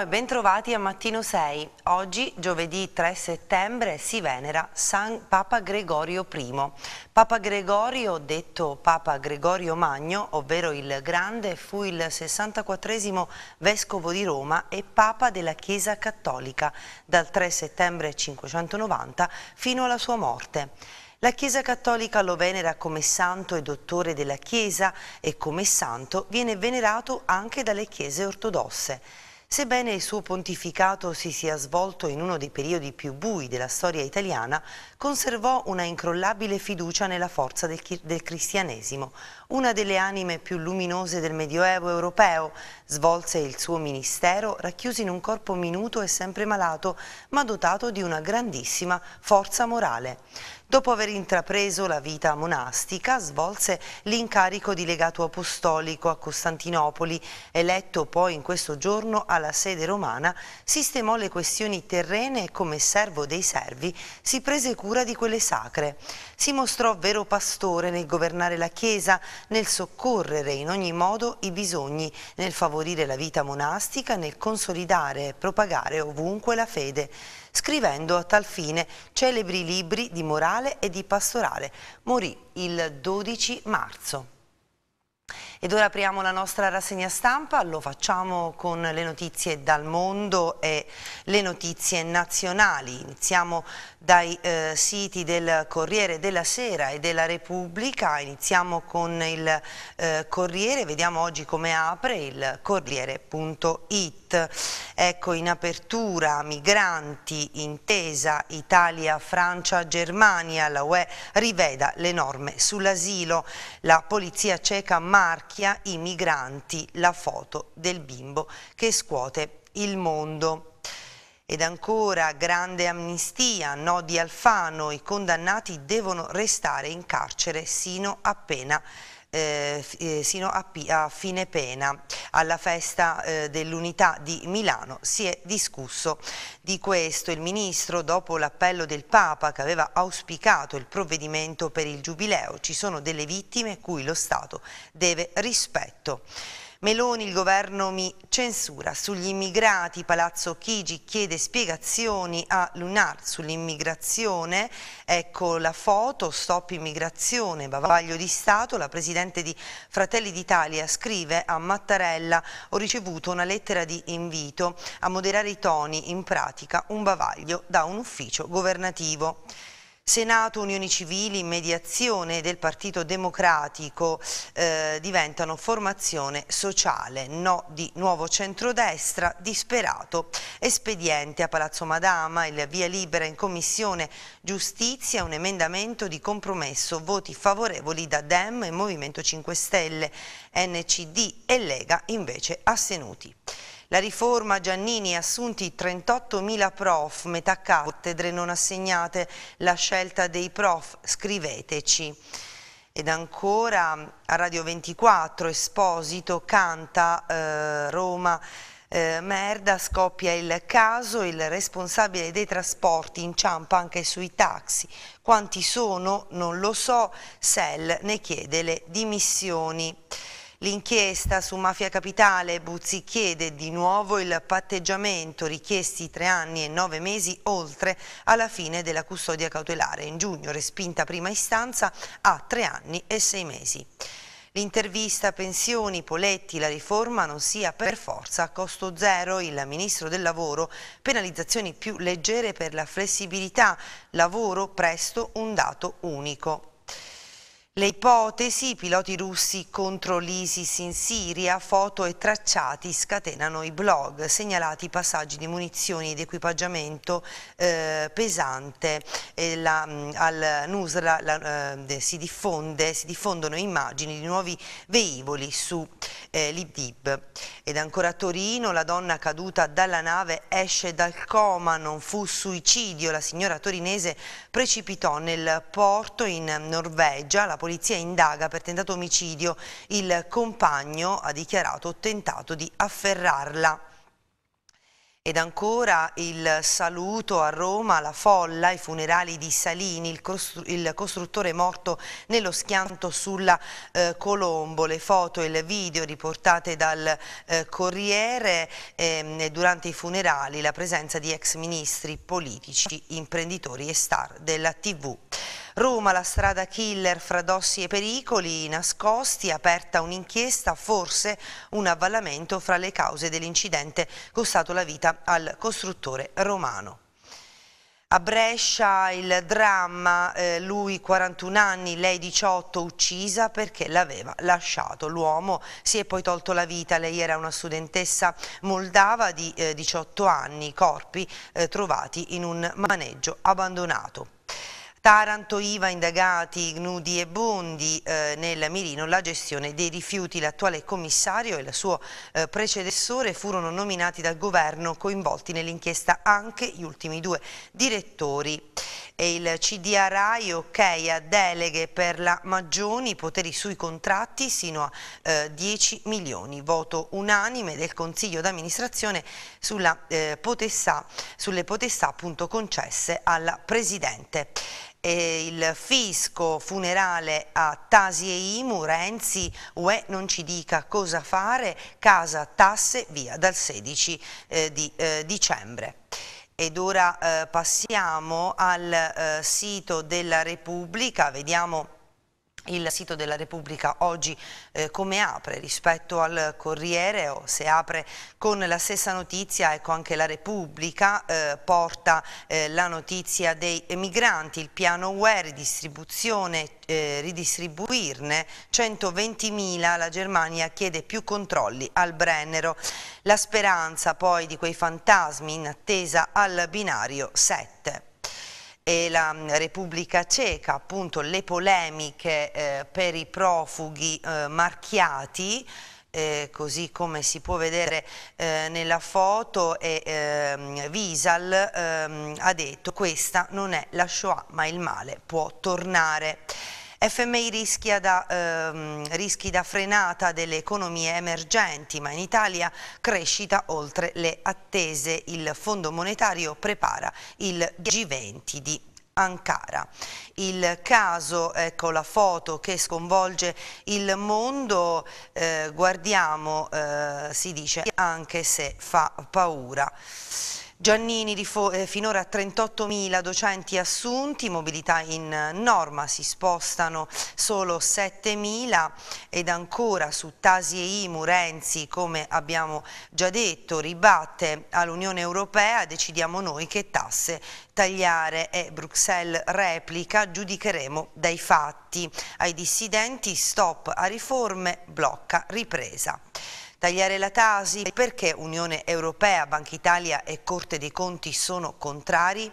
e bentrovati a Mattino 6. Oggi, giovedì 3 settembre, si venera San Papa Gregorio I. Papa Gregorio, detto Papa Gregorio Magno, ovvero il Grande, fu il 64 Vescovo di Roma e Papa della Chiesa Cattolica dal 3 settembre 590 fino alla sua morte. La Chiesa Cattolica lo venera come santo e dottore della Chiesa e come santo viene venerato anche dalle Chiese ortodosse. Sebbene il suo pontificato si sia svolto in uno dei periodi più bui della storia italiana, conservò una incrollabile fiducia nella forza del, del cristianesimo. Una delle anime più luminose del Medioevo europeo, svolse il suo ministero racchiuso in un corpo minuto e sempre malato, ma dotato di una grandissima forza morale. Dopo aver intrapreso la vita monastica, svolse l'incarico di legato apostolico a Costantinopoli, eletto poi in questo giorno alla sede romana, sistemò le questioni terrene e come servo dei servi si prese cura cura di quelle sacre. Si mostrò vero pastore nel governare la Chiesa, nel soccorrere in ogni modo i bisogni, nel favorire la vita monastica, nel consolidare e propagare ovunque la fede, scrivendo a tal fine celebri libri di morale e di pastorale. Morì il 12 marzo. Ed ora apriamo la nostra rassegna stampa, lo facciamo con le notizie dal mondo e le notizie nazionali. Iniziamo dai eh, siti del Corriere della Sera e della Repubblica, iniziamo con il eh, Corriere, vediamo oggi come apre il Corriere.it. Ecco in apertura migranti, intesa Italia, Francia, Germania, la UE riveda le norme sull'asilo. La polizia ceca marca macchia i migranti, la foto del bimbo che scuote il mondo. Ed ancora grande amnistia, no di Alfano, i condannati devono restare in carcere sino a pena eh, eh, sino a, a, fine pena. Alla festa eh, dell'unità di Milano si è discusso di questo. Il Ministro, dopo l'appello del Papa che aveva auspicato il provvedimento per il Giubileo, ci sono delle vittime cui lo Stato deve rispetto. Meloni, il governo mi censura sugli immigrati, Palazzo Chigi chiede spiegazioni a Lunar sull'immigrazione, ecco la foto, stop immigrazione, bavaglio di Stato, la Presidente di Fratelli d'Italia scrive a Mattarella ho ricevuto una lettera di invito a moderare i toni, in pratica un bavaglio da un ufficio governativo. Senato, Unioni Civili, Mediazione del Partito Democratico eh, diventano formazione sociale, no di nuovo centrodestra, disperato, espediente a Palazzo Madama, il via libera in Commissione Giustizia, un emendamento di compromesso, voti favorevoli da Dem e Movimento 5 Stelle, NCD e Lega invece assenuti. La riforma Giannini assunti 38.000 prof, metà cattedre non assegnate, la scelta dei prof, scriveteci. Ed ancora a Radio 24 Esposito canta eh, Roma eh, merda, scoppia il caso, il responsabile dei trasporti inciampa anche sui taxi. Quanti sono? Non lo so, Sell ne chiede le dimissioni. L'inchiesta su Mafia Capitale Buzzi chiede di nuovo il patteggiamento richiesti tre anni e nove mesi oltre alla fine della custodia cautelare. In giugno respinta prima istanza a tre anni e sei mesi. L'intervista pensioni, Poletti, la riforma non sia per forza a costo zero, il Ministro del Lavoro, penalizzazioni più leggere per la flessibilità, lavoro presto un dato unico. Le ipotesi, piloti russi contro l'ISIS in Siria, foto e tracciati scatenano i blog, segnalati passaggi di munizioni ed equipaggiamento eh, pesante. E la, mm, al Nusra la, eh, si, diffonde, si, diffondono immagini di nuovi veicoli su eh, l'Idib. Ed ancora a Torino, la donna caduta dalla nave esce dal coma, non fu suicidio, la signora torinese precipitò nel porto in Norvegia, la polizia indaga per tentato omicidio. Il compagno ha dichiarato tentato di afferrarla. Ed ancora il saluto a Roma, la folla, i funerali di Salini, il, costru il costruttore morto nello schianto sulla eh, Colombo. Le foto e il video riportate dal eh, Corriere eh, durante i funerali, la presenza di ex ministri, politici, imprenditori e star della TV. Roma, la strada killer fra dossi e pericoli nascosti, aperta un'inchiesta, forse un avvallamento fra le cause dell'incidente costato la vita al costruttore romano. A Brescia il dramma, eh, lui 41 anni, lei 18, uccisa perché l'aveva lasciato. L'uomo si è poi tolto la vita, lei era una studentessa moldava di eh, 18 anni, corpi eh, trovati in un maneggio abbandonato. Taranto, IVA, indagati, Gnudi e Bondi eh, nel mirino la gestione dei rifiuti. L'attuale commissario e il suo eh, predecessore furono nominati dal governo coinvolti nell'inchiesta anche gli ultimi due direttori e il CDA RAI ok a deleghe per la Maggioni, poteri sui contratti sino a eh, 10 milioni. Voto unanime del Consiglio d'amministrazione eh, sulle potestà appunto, concesse alla Presidente. E il fisco funerale a Tasi e Imu, Renzi, UE non ci dica cosa fare, casa, tasse, via dal 16 eh, di eh, dicembre. Ed ora eh, passiamo al eh, sito della Repubblica, vediamo il sito della Repubblica oggi eh, come apre rispetto al Corriere o se apre con la stessa notizia, ecco anche la Repubblica eh, porta eh, la notizia dei migranti, il piano UE, ridistribuzione, eh, ridistribuirne 120.000, la Germania chiede più controlli al Brennero, la speranza poi di quei fantasmi in attesa al binario 7 e la mm, Repubblica Ceca, appunto le polemiche eh, per i profughi eh, marchiati, eh, così come si può vedere eh, nella foto e eh, Visal ehm, ha detto questa non è la Shoah ma il male può tornare. FMI rischia da, ehm, rischi da frenata delle economie emergenti, ma in Italia crescita oltre le attese. Il Fondo Monetario prepara il G20 di Ankara. Il caso, ecco la foto che sconvolge il mondo, eh, guardiamo, eh, si dice, anche se fa paura. Giannini, eh, finora 38.000 docenti assunti, mobilità in norma, si spostano solo 7.000 ed ancora su Tasi e Imu Renzi, come abbiamo già detto, ribatte all'Unione Europea, decidiamo noi che tasse tagliare e Bruxelles replica, giudicheremo dai fatti. Ai dissidenti stop a riforme, blocca ripresa. Tagliare la Tasi, perché Unione Europea, Banca Italia e Corte dei Conti sono contrari?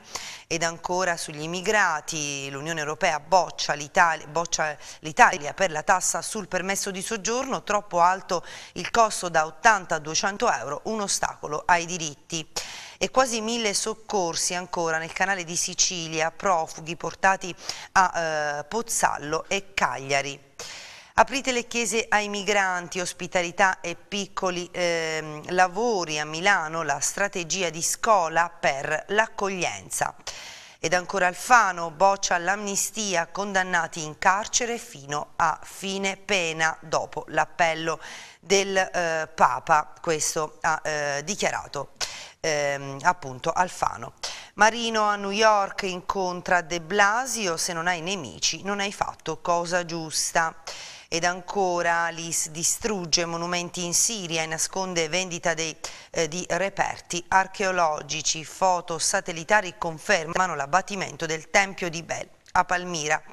Ed ancora sugli immigrati, l'Unione Europea boccia l'Italia per la tassa sul permesso di soggiorno, troppo alto il costo da 80 a 200 euro, un ostacolo ai diritti e quasi mille soccorsi ancora nel canale di Sicilia, profughi portati a eh, Pozzallo e Cagliari. Aprite le chiese ai migranti, ospitalità e piccoli eh, lavori a Milano, la strategia di scuola per l'accoglienza. Ed ancora Alfano, boccia l'amnistia, condannati in carcere fino a fine pena dopo l'appello del eh, Papa, questo ha eh, dichiarato ehm, appunto Alfano. Marino a New York incontra De Blasio, se non hai nemici non hai fatto cosa giusta. Ed ancora l'IS distrugge monumenti in Siria e nasconde vendita dei, eh, di reperti archeologici. Foto satellitari confermano l'abbattimento del Tempio di Bel a Palmira.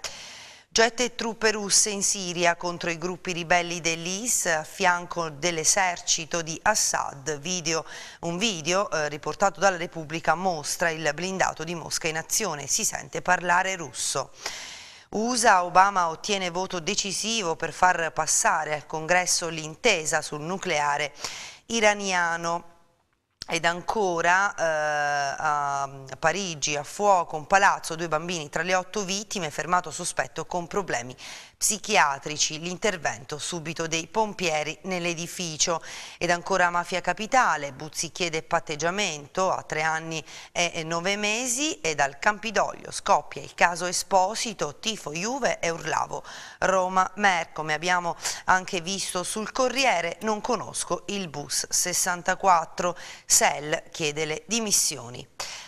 Jet e truppe russe in Siria contro i gruppi ribelli dell'IS a fianco dell'esercito di Assad. Video, un video eh, riportato dalla Repubblica mostra il blindato di Mosca in azione. Si sente parlare russo. USA, Obama ottiene voto decisivo per far passare al congresso l'intesa sul nucleare iraniano. Ed ancora eh, a Parigi, a fuoco, un palazzo, due bambini tra le otto vittime, fermato sospetto con problemi psichiatrici, l'intervento subito dei pompieri nell'edificio. Ed ancora Mafia Capitale, Buzzi chiede patteggiamento a tre anni e nove mesi e dal Campidoglio scoppia il caso Esposito, tifo Juve e Urlavo. Roma Mer, come abbiamo anche visto sul Corriere, non conosco il bus 64. Sell chiede le dimissioni.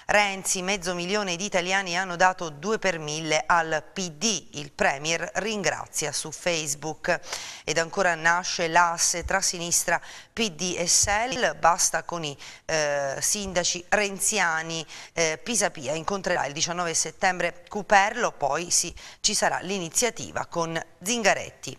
Renzi, mezzo milione di italiani hanno dato 2 per 1000 al PD, il Premier ringrazia su Facebook. Ed ancora nasce l'asse tra sinistra PD e SEL, basta con i eh, sindaci renziani, eh, Pisapia incontrerà il 19 settembre Cuperlo, poi sì, ci sarà l'iniziativa con Zingaretti.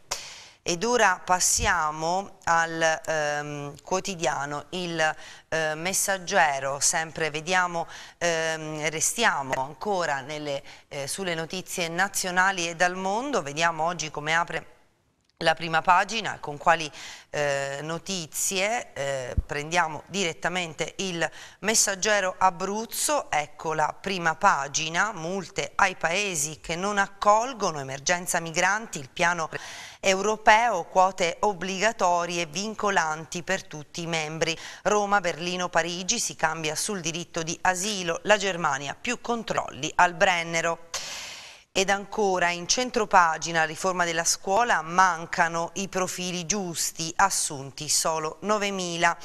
Ed ora passiamo al ehm, quotidiano, il eh, messaggero, sempre vediamo, ehm, restiamo ancora nelle, eh, sulle notizie nazionali e dal mondo, vediamo oggi come apre la prima pagina con quali eh, notizie eh, prendiamo direttamente il messaggero Abruzzo, ecco la prima pagina, multe ai paesi che non accolgono emergenza migranti, il piano europeo, quote obbligatorie vincolanti per tutti i membri. Roma, Berlino, Parigi si cambia sul diritto di asilo, la Germania più controlli al Brennero. Ed ancora in centropagina riforma della scuola mancano i profili giusti, assunti solo 9.000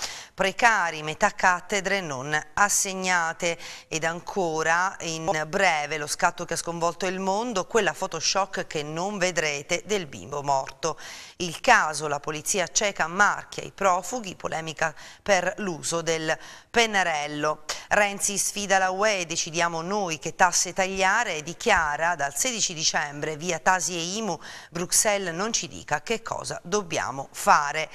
precari, metà cattedre non assegnate ed ancora in breve lo scatto che ha sconvolto il mondo, quella photoshock che non vedrete del bimbo morto. Il caso, la polizia cieca marchia i profughi, polemica per l'uso del pennarello. Renzi sfida la UE, decidiamo noi che tasse tagliare e dichiara dal 16 dicembre via Tasi e Imu, Bruxelles non ci dica che cosa dobbiamo fare.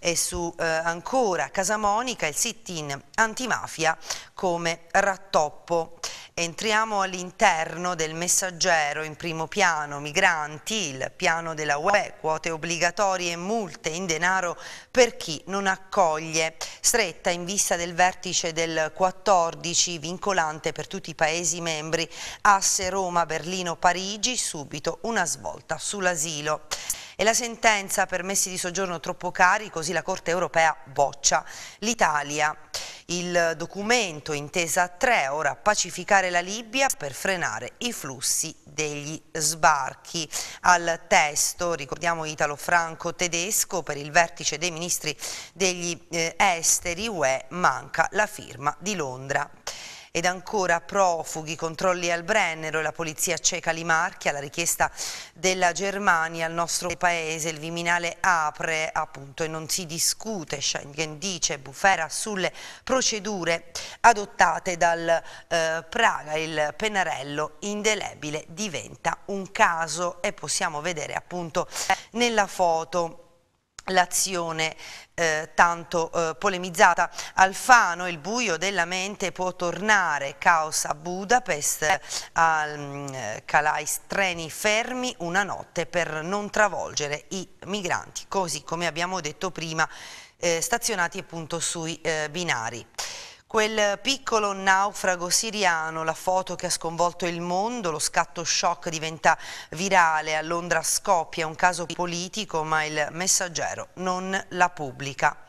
E su eh, ancora Casamore telefonica il sit-in antimafia come rattoppo. Entriamo all'interno del messaggero in primo piano, migranti, il piano della UE, quote obbligatorie e multe in denaro per chi non accoglie. Stretta in vista del vertice del 14, vincolante per tutti i Paesi membri, asse Roma, Berlino, Parigi, subito una svolta sull'asilo e la sentenza permessi di soggiorno troppo cari, così la Corte europea boccia. L'Italia, il documento intesa a tre, ora pacificare la Libia per frenare i flussi degli sbarchi. Al testo, ricordiamo italo-franco-tedesco, per il vertice dei ministri degli eh, esteri UE manca la firma di Londra ed ancora profughi, controlli al Brennero e la polizia cieca li marchia, la richiesta della Germania al nostro paese, il Viminale apre appunto e non si discute, Schengen dice, bufera sulle procedure adottate dal eh, Praga, il Penarello indelebile diventa un caso e possiamo vedere appunto nella foto l'azione eh, tanto eh, polemizzata. Alfano, il buio della mente può tornare, caos a Budapest, al mm, Calais, treni fermi una notte per non travolgere i migranti, così come abbiamo detto prima, eh, stazionati appunto sui eh, binari. Quel piccolo naufrago siriano, la foto che ha sconvolto il mondo, lo scatto shock diventa virale, a Londra scoppia un caso politico ma il messaggero non la pubblica.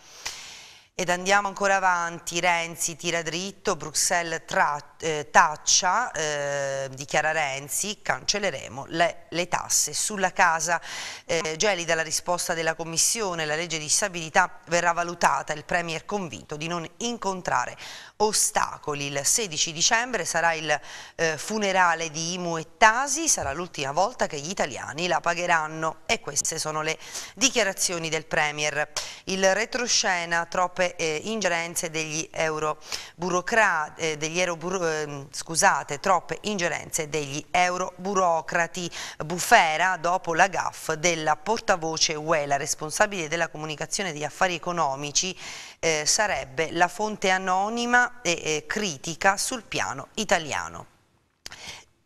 Ed andiamo ancora avanti, Renzi tira dritto, Bruxelles tratto eh, taccia, eh, dichiara Renzi, cancelleremo le, le tasse sulla casa. Eh, gelida la risposta della Commissione, la legge di stabilità verrà valutata, il Premier convinto di non incontrare ostacoli. Il 16 dicembre sarà il eh, funerale di Imu e Tasi, sarà l'ultima volta che gli italiani la pagheranno e queste sono le dichiarazioni del Premier. Il retroscena, troppe eh, ingerenze degli euroburocrati, eh, degli euroburo, Ehm, scusate, troppe ingerenze degli euroburocrati. Bufera dopo la GAF della portavoce UE, la responsabile della comunicazione di affari economici, eh, sarebbe la fonte anonima e eh, critica sul piano italiano.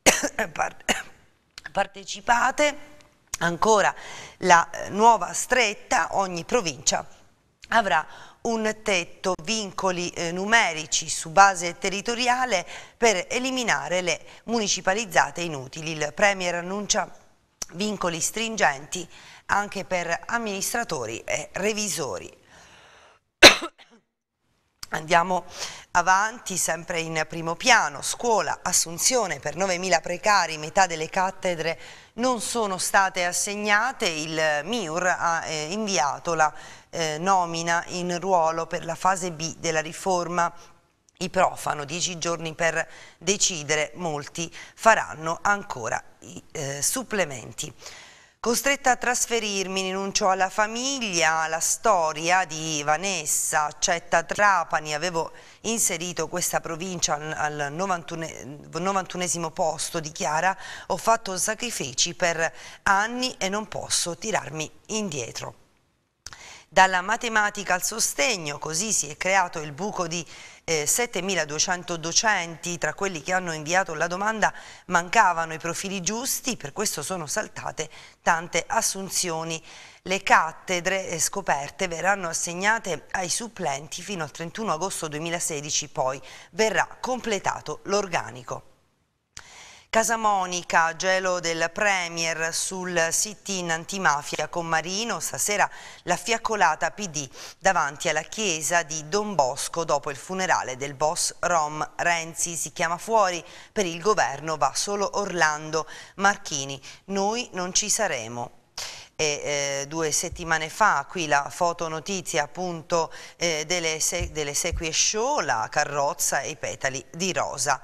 Partecipate ancora la eh, nuova stretta, ogni provincia avrà un un tetto, vincoli eh, numerici su base territoriale per eliminare le municipalizzate inutili. Il Premier annuncia vincoli stringenti anche per amministratori e revisori. Andiamo avanti sempre in primo piano, scuola, assunzione per 9.000 precari, metà delle cattedre non sono state assegnate, il MIUR ha eh, inviato la eh, nomina in ruolo per la fase B della riforma i profano, dieci giorni per decidere, molti faranno ancora i eh, supplementi. Costretta a trasferirmi, rinuncio alla famiglia, alla storia di Vanessa, accetta Trapani, avevo inserito questa provincia al 91 posto dichiara, ho fatto sacrifici per anni e non posso tirarmi indietro dalla matematica al sostegno, così si è creato il buco di eh, 7.200 docenti, tra quelli che hanno inviato la domanda mancavano i profili giusti, per questo sono saltate tante assunzioni. Le cattedre eh, scoperte verranno assegnate ai supplenti fino al 31 agosto 2016, poi verrà completato l'organico. Casa Monica, gelo del Premier sul sit-in antimafia con Marino, stasera la fiaccolata PD davanti alla chiesa di Don Bosco dopo il funerale del boss Rom Renzi. Si chiama fuori, per il governo va solo Orlando Marchini, noi non ci saremo. E, eh, due settimane fa qui la fotonotizia appunto eh, delle, se delle sequie show, la carrozza e i petali di rosa.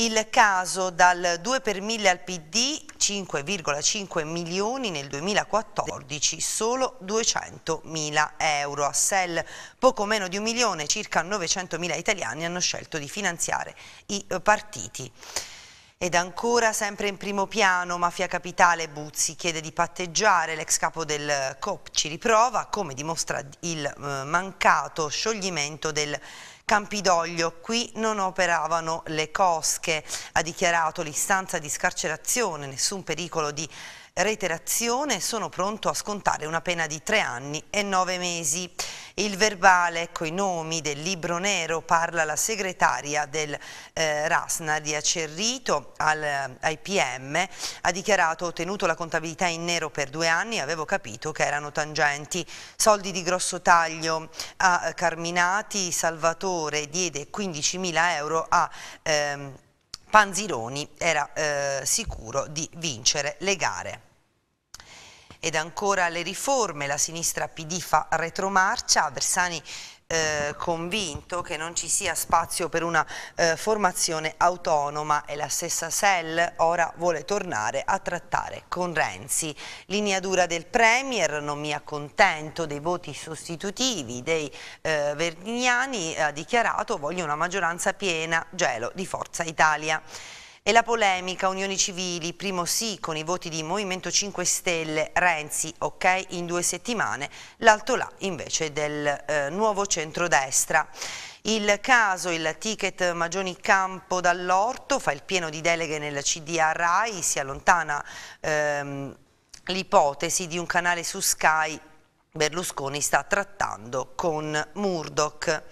Il caso dal 2 per 1000 al PD, 5,5 milioni nel 2014, solo 200 mila euro. A SEL poco meno di un milione, circa 900 mila italiani hanno scelto di finanziare i eh, partiti. Ed ancora sempre in primo piano, Mafia Capitale, Buzzi chiede di patteggiare, l'ex capo del eh, COP ci riprova, come dimostra il eh, mancato scioglimento del Campidoglio. Qui non operavano le cosche. Ha dichiarato l'istanza di scarcerazione, nessun pericolo di reiterazione sono pronto a scontare una pena di tre anni e nove mesi. Il verbale con ecco, i nomi del libro nero parla la segretaria del eh, RAS, Nadia Cerrito, al, eh, ai PM, ha dichiarato ho tenuto la contabilità in nero per due anni e avevo capito che erano tangenti. Soldi di grosso taglio a Carminati, Salvatore diede 15.000 euro a... Ehm, Panzironi era eh, sicuro di vincere le gare. Ed ancora le riforme, la sinistra PD fa retromarcia, Bersani eh, convinto che non ci sia spazio per una eh, formazione autonoma e la stessa Sell ora vuole tornare a trattare con Renzi. Linea dura del Premier, non mi accontento dei voti sostitutivi dei eh, Verniani, ha dichiarato voglio una maggioranza piena, gelo di Forza Italia. E la polemica Unioni Civili, primo sì con i voti di Movimento 5 Stelle, Renzi, ok in due settimane, l'alto là invece del eh, nuovo centrodestra. Il caso, il ticket Magioni Campo dall'Orto, fa il pieno di deleghe nel CDA RAI, si allontana ehm, l'ipotesi di un canale su Sky Berlusconi sta trattando con Murdoch.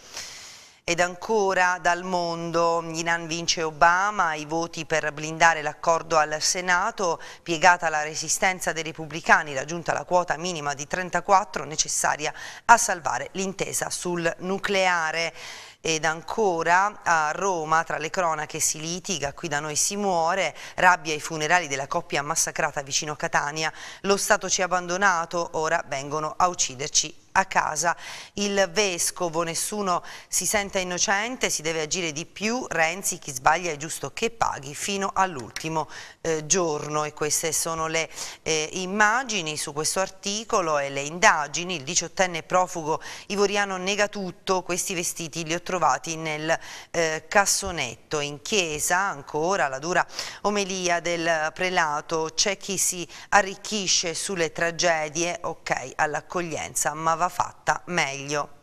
Ed ancora dal mondo, Yinan vince Obama, i voti per blindare l'accordo al Senato, piegata la resistenza dei repubblicani, raggiunta la quota minima di 34 necessaria a salvare l'intesa sul nucleare. Ed ancora a Roma, tra le cronache si litiga, qui da noi si muore, rabbia ai funerali della coppia massacrata vicino Catania, lo Stato ci ha abbandonato, ora vengono a ucciderci a casa. Il Vescovo, nessuno si senta innocente, si deve agire di più, Renzi, chi sbaglia è giusto che paghi fino all'ultimo eh, giorno e queste sono le eh, immagini su questo articolo e le indagini, il diciottenne profugo ivoriano nega tutto, questi vestiti li ho trovati nel eh, cassonetto, in chiesa ancora la dura omelia del prelato, c'è chi si arricchisce sulle tragedie, ok all'accoglienza ma va fatta meglio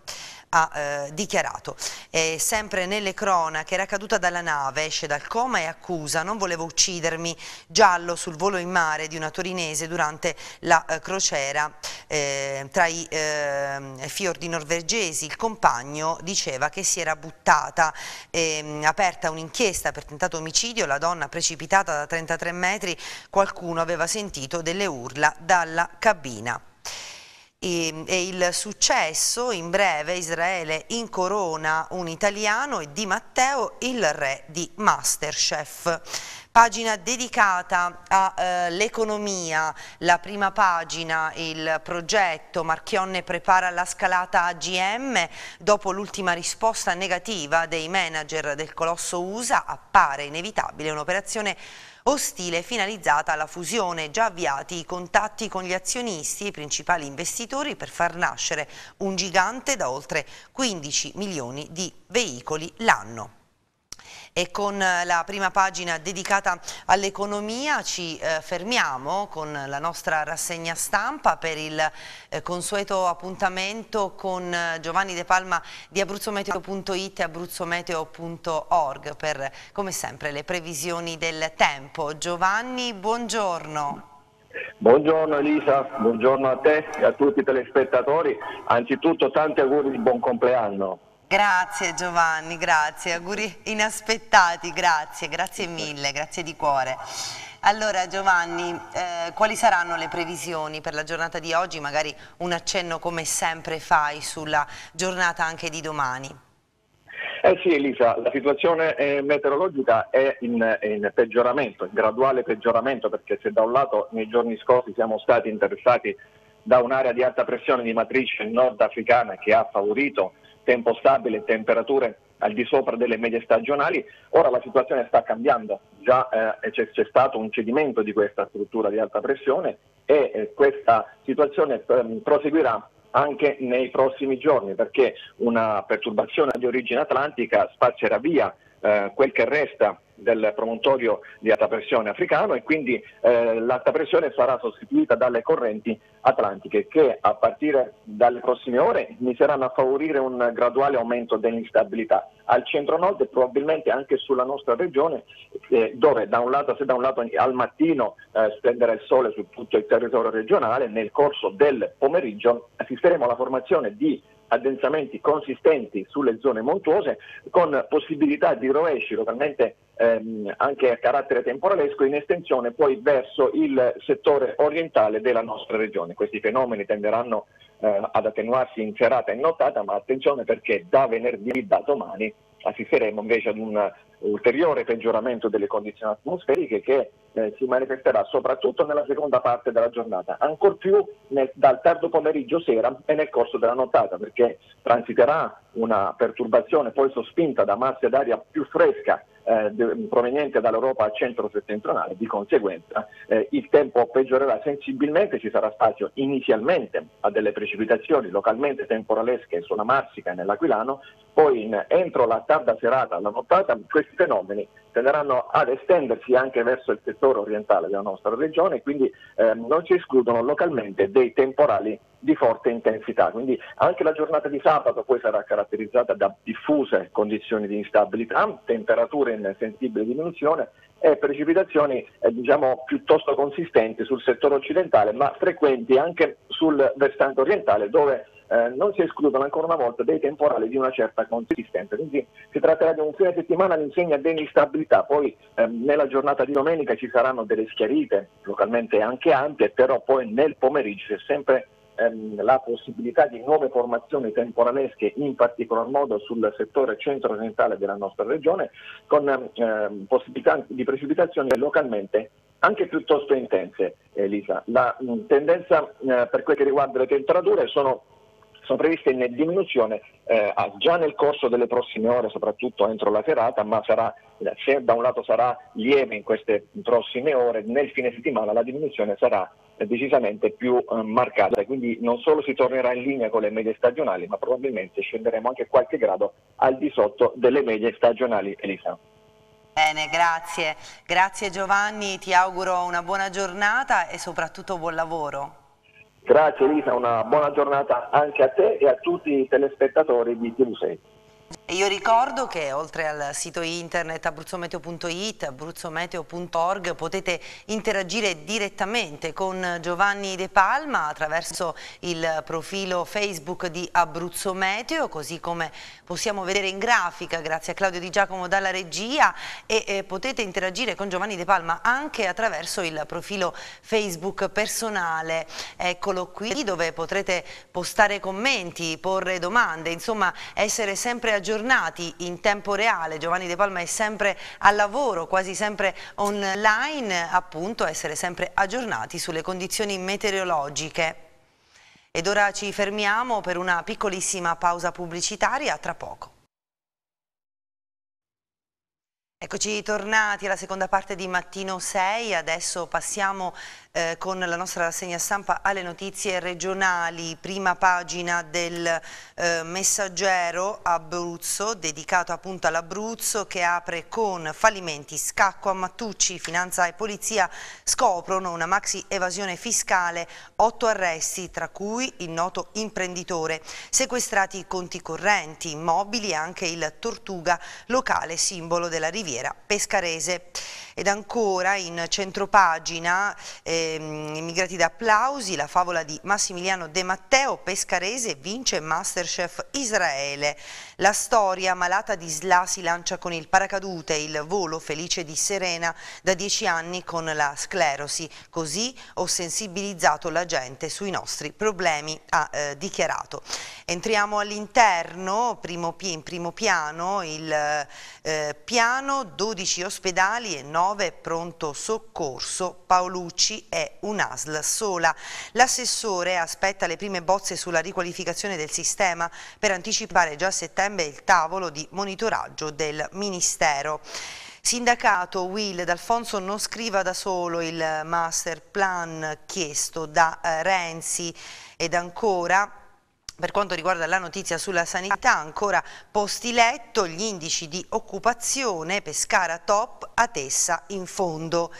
ha eh, dichiarato. Eh, sempre nelle cronache era caduta dalla nave, esce dal coma e accusa non volevo uccidermi, giallo sul volo in mare di una torinese durante la eh, crociera eh, tra i ehm, fiordi norvegesi. Il compagno diceva che si era buttata, ehm, aperta un'inchiesta per tentato omicidio, la donna precipitata da 33 metri, qualcuno aveva sentito delle urla dalla cabina e, il successo, in breve, Israele incorona un italiano e Di Matteo il re di Masterchef pagina dedicata all'economia, eh, la prima pagina, il progetto Marchionne prepara la scalata AGM, dopo l'ultima risposta negativa dei manager del colosso USA appare inevitabile un'operazione ostile finalizzata alla fusione, già avviati i contatti con gli azionisti e i principali investitori per far nascere un gigante da oltre 15 milioni di veicoli l'anno e con eh, la prima pagina dedicata all'economia ci eh, fermiamo con la nostra rassegna stampa per il eh, consueto appuntamento con eh, Giovanni De Palma di abruzzometeo.it e abruzzometeo.org per come sempre le previsioni del tempo. Giovanni, buongiorno. Buongiorno Elisa, buongiorno a te e a tutti i telespettatori. Anzitutto tanti auguri di buon compleanno. Grazie Giovanni, grazie, auguri inaspettati, grazie, grazie mille, grazie di cuore. Allora Giovanni, eh, quali saranno le previsioni per la giornata di oggi? Magari un accenno come sempre fai sulla giornata anche di domani. Eh sì Elisa, la situazione eh, meteorologica è in, in, peggioramento, in graduale peggioramento, perché se da un lato nei giorni scorsi siamo stati interessati da un'area di alta pressione di matrice nordafricana che ha favorito tempo stabile, temperature al di sopra delle medie stagionali, ora la situazione sta cambiando, già eh, c'è, c'è, stato un cedimento di questa struttura di alta pressione e eh, questa situazione eh, proseguirà anche nei prossimi giorni perché una perturbazione di origine atlantica spazzerà via eh, quel che resta del promontorio di alta pressione africano e quindi eh, l'alta pressione sarà sostituita dalle correnti atlantiche che a partire dalle prossime ore inizieranno a favorire un graduale aumento dell'instabilità al centro-nord e probabilmente anche sulla nostra regione eh, dove da un lato, se da un lato al mattino eh, splenderà il sole su tutto il territorio regionale, nel corso del pomeriggio assisteremo alla formazione di addensamenti consistenti sulle zone montuose con possibilità di rovesci localmente ehm, anche a carattere temporalesco in estensione poi verso il settore orientale della nostra regione. Questi fenomeni tenderanno eh, ad attenuarsi in serata e in nottata, ma attenzione perché da venerdì, da domani, assisteremo invece ad un ulteriore peggioramento delle condizioni atmosferiche che eh, si manifesterà soprattutto nella seconda parte della giornata, ancor più nel, dal tardo pomeriggio sera e nel corso della nottata, perché transiterà una perturbazione poi sospinta da masse d'aria più fresca eh, proveniente dall'Europa centro-settentrionale, di conseguenza eh, il tempo peggiorerà sensibilmente, ci sarà spazio inizialmente a delle precipitazioni localmente temporalesche sulla Marsica e nell'Aquilano, poi in, entro la tarda serata, la nottata, questi fenomeni tenderanno ad estendersi anche verso il settore orientale della nostra regione, quindi ehm, non si escludono localmente dei temporali di forte intensità. Quindi anche la giornata di sabato poi sarà caratterizzata da diffuse condizioni di instabilità, temperature in sensibile diminuzione e precipitazioni eh, diciamo, piuttosto consistenti sul settore occidentale, ma frequenti anche sul versante orientale dove eh, non si escludono ancora una volta dei temporali di una certa consistenza. Quindi si tratterà di un fine settimana all'insegna dell'instabilità, poi ehm, nella giornata di domenica ci saranno delle schiarite, localmente anche ampie, però poi nel pomeriggio c'è sempre ehm, la possibilità di nuove formazioni temporalesche, in particolar modo sul settore centro-orientale della nostra regione, con ehm, possibilità di precipitazioni localmente anche piuttosto intense, Elisa. La mh, tendenza eh, per quel che riguarda le temperature sono sono previste in diminuzione eh, già nel corso delle prossime ore, soprattutto entro la serata, ma sarà, se da un lato sarà lieve in queste prossime ore, nel fine settimana la diminuzione sarà decisamente più eh, marcata, quindi non solo si tornerà in linea con le medie stagionali, ma probabilmente scenderemo anche qualche grado al di sotto delle medie stagionali, Elisa. Bene, grazie. Grazie Giovanni, ti auguro una buona giornata e soprattutto buon lavoro. Grazie Lisa, una buona giornata anche a te e a tutti i telespettatori di TV6. E io ricordo che oltre al sito internet abruzzometeo.it, abruzzometeo.org potete interagire direttamente con Giovanni De Palma attraverso il profilo Facebook di Abruzzo Meteo, così come possiamo vedere in grafica grazie a Claudio Di Giacomo dalla regia e, e eh, potete interagire con Giovanni De Palma anche attraverso il profilo Facebook personale, eccolo qui dove potrete postare commenti, porre domande, insomma essere sempre aggiornati aggiornati in tempo reale. Giovanni De Palma è sempre al lavoro, quasi sempre online, appunto, essere sempre aggiornati sulle condizioni meteorologiche. Ed ora ci fermiamo per una piccolissima pausa pubblicitaria, tra poco. Eccoci tornati alla seconda parte di Mattino 6, adesso passiamo eh, con la nostra rassegna stampa alle notizie regionali, prima pagina del eh, messaggero Abruzzo, dedicato appunto all'Abruzzo che apre con fallimenti, scacco a Mattucci, finanza e polizia scoprono una maxi evasione fiscale, otto arresti tra cui il noto imprenditore, sequestrati i conti correnti, immobili e anche il Tortuga, locale simbolo della riviera costiera pescarese. Ed ancora in centropagina, ehm, immigrati da applausi, la favola di Massimiliano De Matteo, pescarese, vince Masterchef Israele. La storia malata di Sla si lancia con il paracadute, il volo felice di Serena da dieci anni con la sclerosi. Così ho sensibilizzato la gente sui nostri problemi, ha eh, dichiarato. Entriamo all'interno, in primo piano, il eh, piano, 12 ospedali e 9 9 pronto soccorso, Paolucci è un'ASL sola. L'assessore aspetta le prime bozze sulla riqualificazione del sistema per anticipare già a settembre il tavolo di monitoraggio del Ministero. Sindacato Will D'Alfonso non scriva da solo il master plan chiesto da eh, Renzi ed ancora per quanto riguarda la notizia sulla sanità, ancora posti letto, gli indici di occupazione, Pescara top, Atessa in fondo.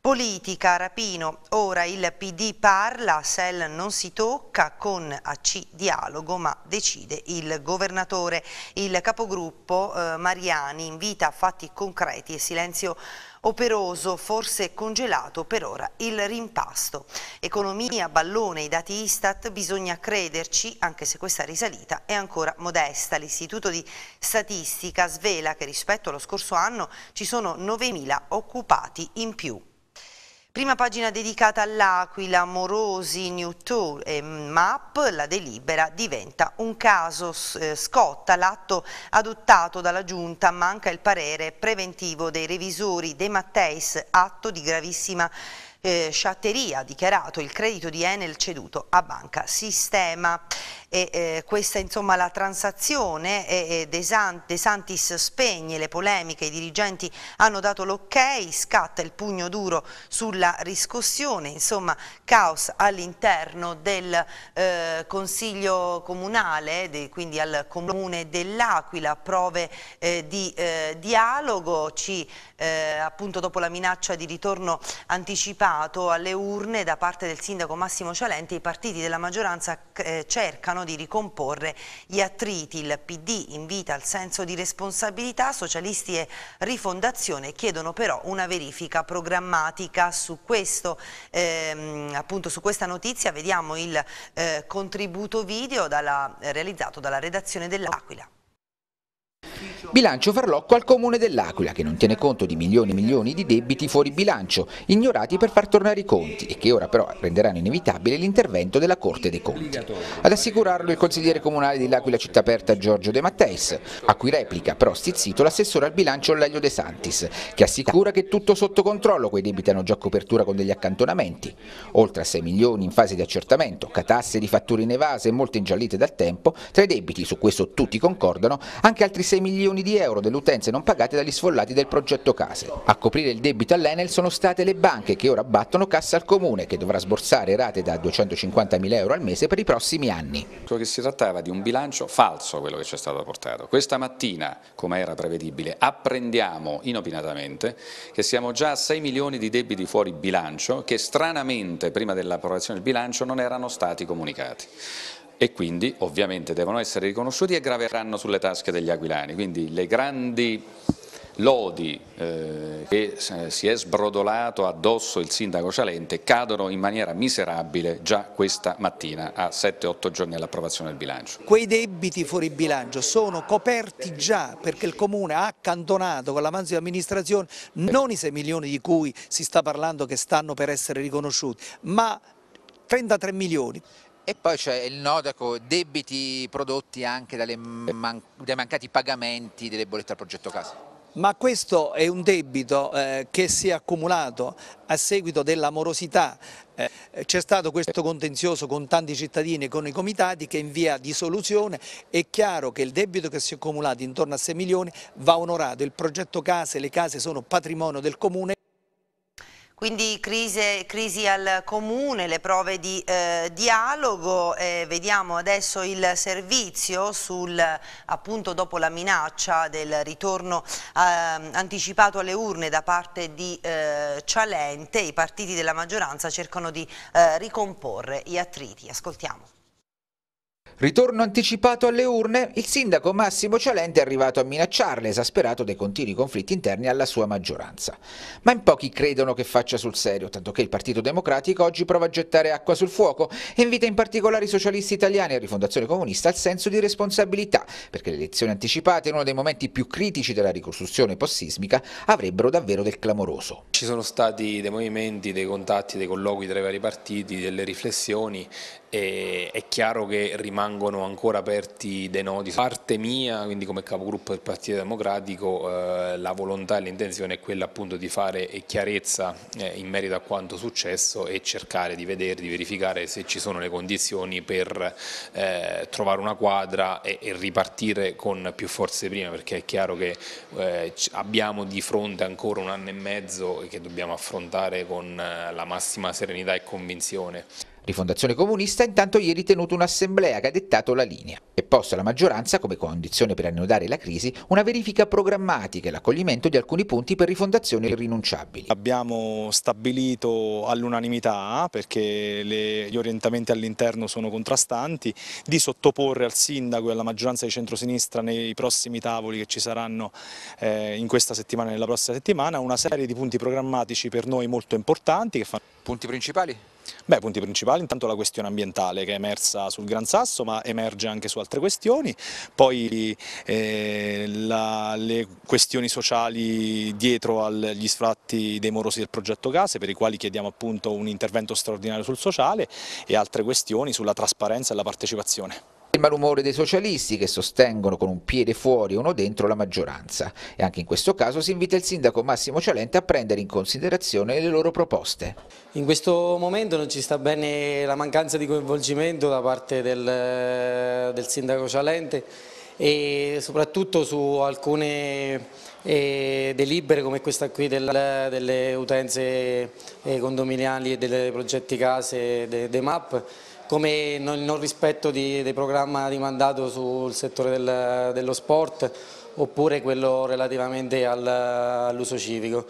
Politica, Rapino, ora il PD parla, SEL non si tocca, con AC dialogo ma decide il governatore. Il capogruppo eh, Mariani invita a fatti concreti e silenzio Operoso, forse congelato per ora il rimpasto. Economia, ballone, i dati Istat, bisogna crederci, anche se questa risalita è ancora modesta. L'Istituto di Statistica svela che rispetto allo scorso anno ci sono 9.000 occupati in più. Prima pagina dedicata all'Aquila, Morosi, New Tour e MAP, la delibera diventa un caso, eh, scotta l'atto adottato dalla Giunta, manca il parere preventivo dei revisori De Matteis, atto di gravissima eh, sciatteria, dichiarato il credito di Enel ceduto a Banca Sistema e eh, questa insomma la transazione e, De, Santis spegne le polemiche, i dirigenti hanno dato l'ok, scatta il pugno duro sulla riscossione, insomma caos all'interno del eh, Consiglio Comunale, de, quindi al Comune dell'Aquila, prove eh, di eh, dialogo, ci eh, appunto dopo la minaccia di ritorno anticipato alle urne da parte del sindaco Massimo Cialenti i partiti della maggioranza eh, cercano cercano di ricomporre gli attriti. Il PD invita al senso di responsabilità, socialisti e rifondazione chiedono però una verifica programmatica. Su, questo, ehm, appunto, su questa notizia vediamo il eh, contributo video dalla, realizzato dalla redazione dell'Aquila. Bilancio farlocco al comune dell'Aquila che non tiene conto di milioni e milioni di debiti fuori bilancio, ignorati per far tornare i conti e che ora però renderanno inevitabile l'intervento della Corte dei Conti. Ad assicurarlo il consigliere comunale dell'Aquila Città Aperta Giorgio De Matteis, a cui replica però stizzito l'assessore al bilancio Laglio De Santis, che assicura che tutto sotto controllo quei debiti hanno già copertura con degli accantonamenti. Oltre a 6 milioni in fase di accertamento, catasse di fatture inevase e molte ingiallite dal tempo, tra i debiti, su questo tutti concordano, anche altri 6 6 milioni di euro delle utenze non pagate dagli sfollati del progetto case. A coprire il debito all'Enel sono state le banche che ora battono cassa al comune che dovrà sborsare rate da 250 mila euro al mese per i prossimi anni. Che si trattava di un bilancio falso quello che ci è stato portato. Questa mattina, come era prevedibile, apprendiamo inopinatamente che siamo già a 6 milioni di debiti fuori bilancio che stranamente prima dell'approvazione del bilancio non erano stati comunicati e quindi ovviamente devono essere riconosciuti e graveranno sulle tasche degli aquilani, quindi le grandi lodi eh, che eh, si è sbrodolato addosso il sindaco Cialente cadono in maniera miserabile già questa mattina a 7-8 giorni all'approvazione del bilancio. Quei debiti fuori bilancio sono coperti già perché il Comune ha accantonato con l'avanzo di amministrazione non i 6 milioni di cui si sta parlando che stanno per essere riconosciuti ma 33 milioni. E poi c'è il Nodaco, ecco, debiti prodotti anche man dai mancati pagamenti delle bollette al progetto casa. Ma questo è un debito eh, che si è accumulato a seguito dell'amorosità. Eh, C'è stato questo contenzioso con tanti cittadini e con i comitati che è in via di soluzione. È chiaro che il debito che si è accumulato intorno a 6 milioni va onorato. Il progetto case, le case sono patrimonio del comune. Quindi crisi, crisi al comune, le prove di eh, dialogo, eh, vediamo adesso il servizio sul, appunto dopo la minaccia del ritorno eh, anticipato alle urne da parte di eh, Cialente, i partiti della maggioranza cercano di eh, ricomporre gli attriti. Ascoltiamo. Ritorno anticipato alle urne? Il sindaco Massimo Cialente è arrivato a minacciarle, esasperato dai continui conflitti interni alla sua maggioranza. Ma in pochi credono che faccia sul serio, tanto che il Partito Democratico oggi prova a gettare acqua sul fuoco e invita in particolare i socialisti italiani e Rifondazione Comunista al senso di responsabilità, perché le elezioni anticipate, in uno dei momenti più critici della ricostruzione post-sismica, avrebbero davvero del clamoroso. Ci sono stati dei movimenti, dei contatti, dei colloqui tra i vari partiti, delle riflessioni è chiaro che rimangono ancora aperti dei nodi. Parte mia, quindi come capogruppo del Partito Democratico, eh, la volontà e l'intenzione è quella appunto di fare chiarezza eh, in merito a quanto successo e cercare di vedere, di verificare se ci sono le condizioni per eh, trovare una quadra e, ripartire con più forze prima, perché è chiaro che abbiamo di fronte ancora un anno e mezzo che dobbiamo affrontare con la massima serenità e convinzione. Rifondazione Comunista intanto ieri tenuto un'assemblea che ha dettato la linea e posto alla maggioranza, come condizione per annodare la crisi, una verifica programmatica e l'accoglimento di alcuni punti per rifondazioni irrinunciabili. Abbiamo stabilito all'unanimità, perché le, gli orientamenti all'interno sono contrastanti, di sottoporre al sindaco e alla maggioranza di centrosinistra nei prossimi tavoli che ci saranno eh, in questa settimana e nella prossima settimana una serie di punti programmatici per noi molto importanti. Che fanno... Punti principali? Beh, punti principali, intanto la questione ambientale che è emersa sul Gran Sasso ma emerge anche su altre questioni, poi eh, la, le questioni sociali dietro agli sfratti dei morosi del progetto Case per i quali chiediamo appunto un intervento straordinario sul sociale e altre questioni sulla trasparenza e la partecipazione. Il malumore dei socialisti che sostengono con un piede fuori e uno dentro la maggioranza e anche in questo caso si invita il sindaco Massimo Cialente a prendere in considerazione le loro proposte. In questo momento non ci sta bene la mancanza di coinvolgimento da parte del, del sindaco Cialente e soprattutto su alcune eh, delibere come questa qui del, delle utenze eh, condominiali e dei progetti case dei de MAP come il non rispetto di, dei programma di mandato sul settore del, dello sport oppure quello relativamente al, all'uso civico.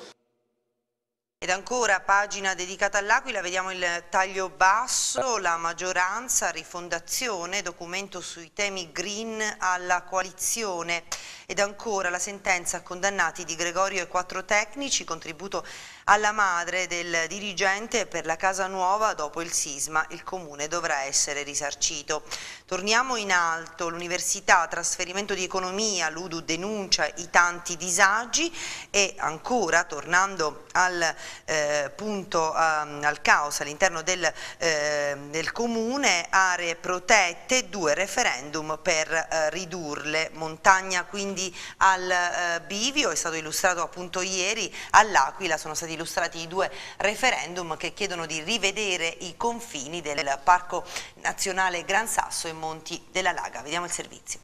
Ed ancora pagina dedicata all'Aquila, vediamo il taglio basso, la maggioranza, rifondazione, documento sui temi green alla coalizione ed ancora la sentenza a condannati di Gregorio e quattro tecnici, contributo alla madre del dirigente per la casa nuova dopo il sisma, il comune dovrà essere risarcito. Torniamo in alto, l'università, trasferimento di economia, l'Udu denuncia i tanti disagi e ancora tornando al eh, punto um, al caos all'interno del, eh, del, comune, aree protette, due referendum per eh, ridurle, montagna quindi al eh, bivio, è stato illustrato appunto ieri all'Aquila, sono stati illustrati i due referendum che chiedono di rivedere i confini del Parco Nazionale Gran Sasso e Monti della Laga. Vediamo il servizio.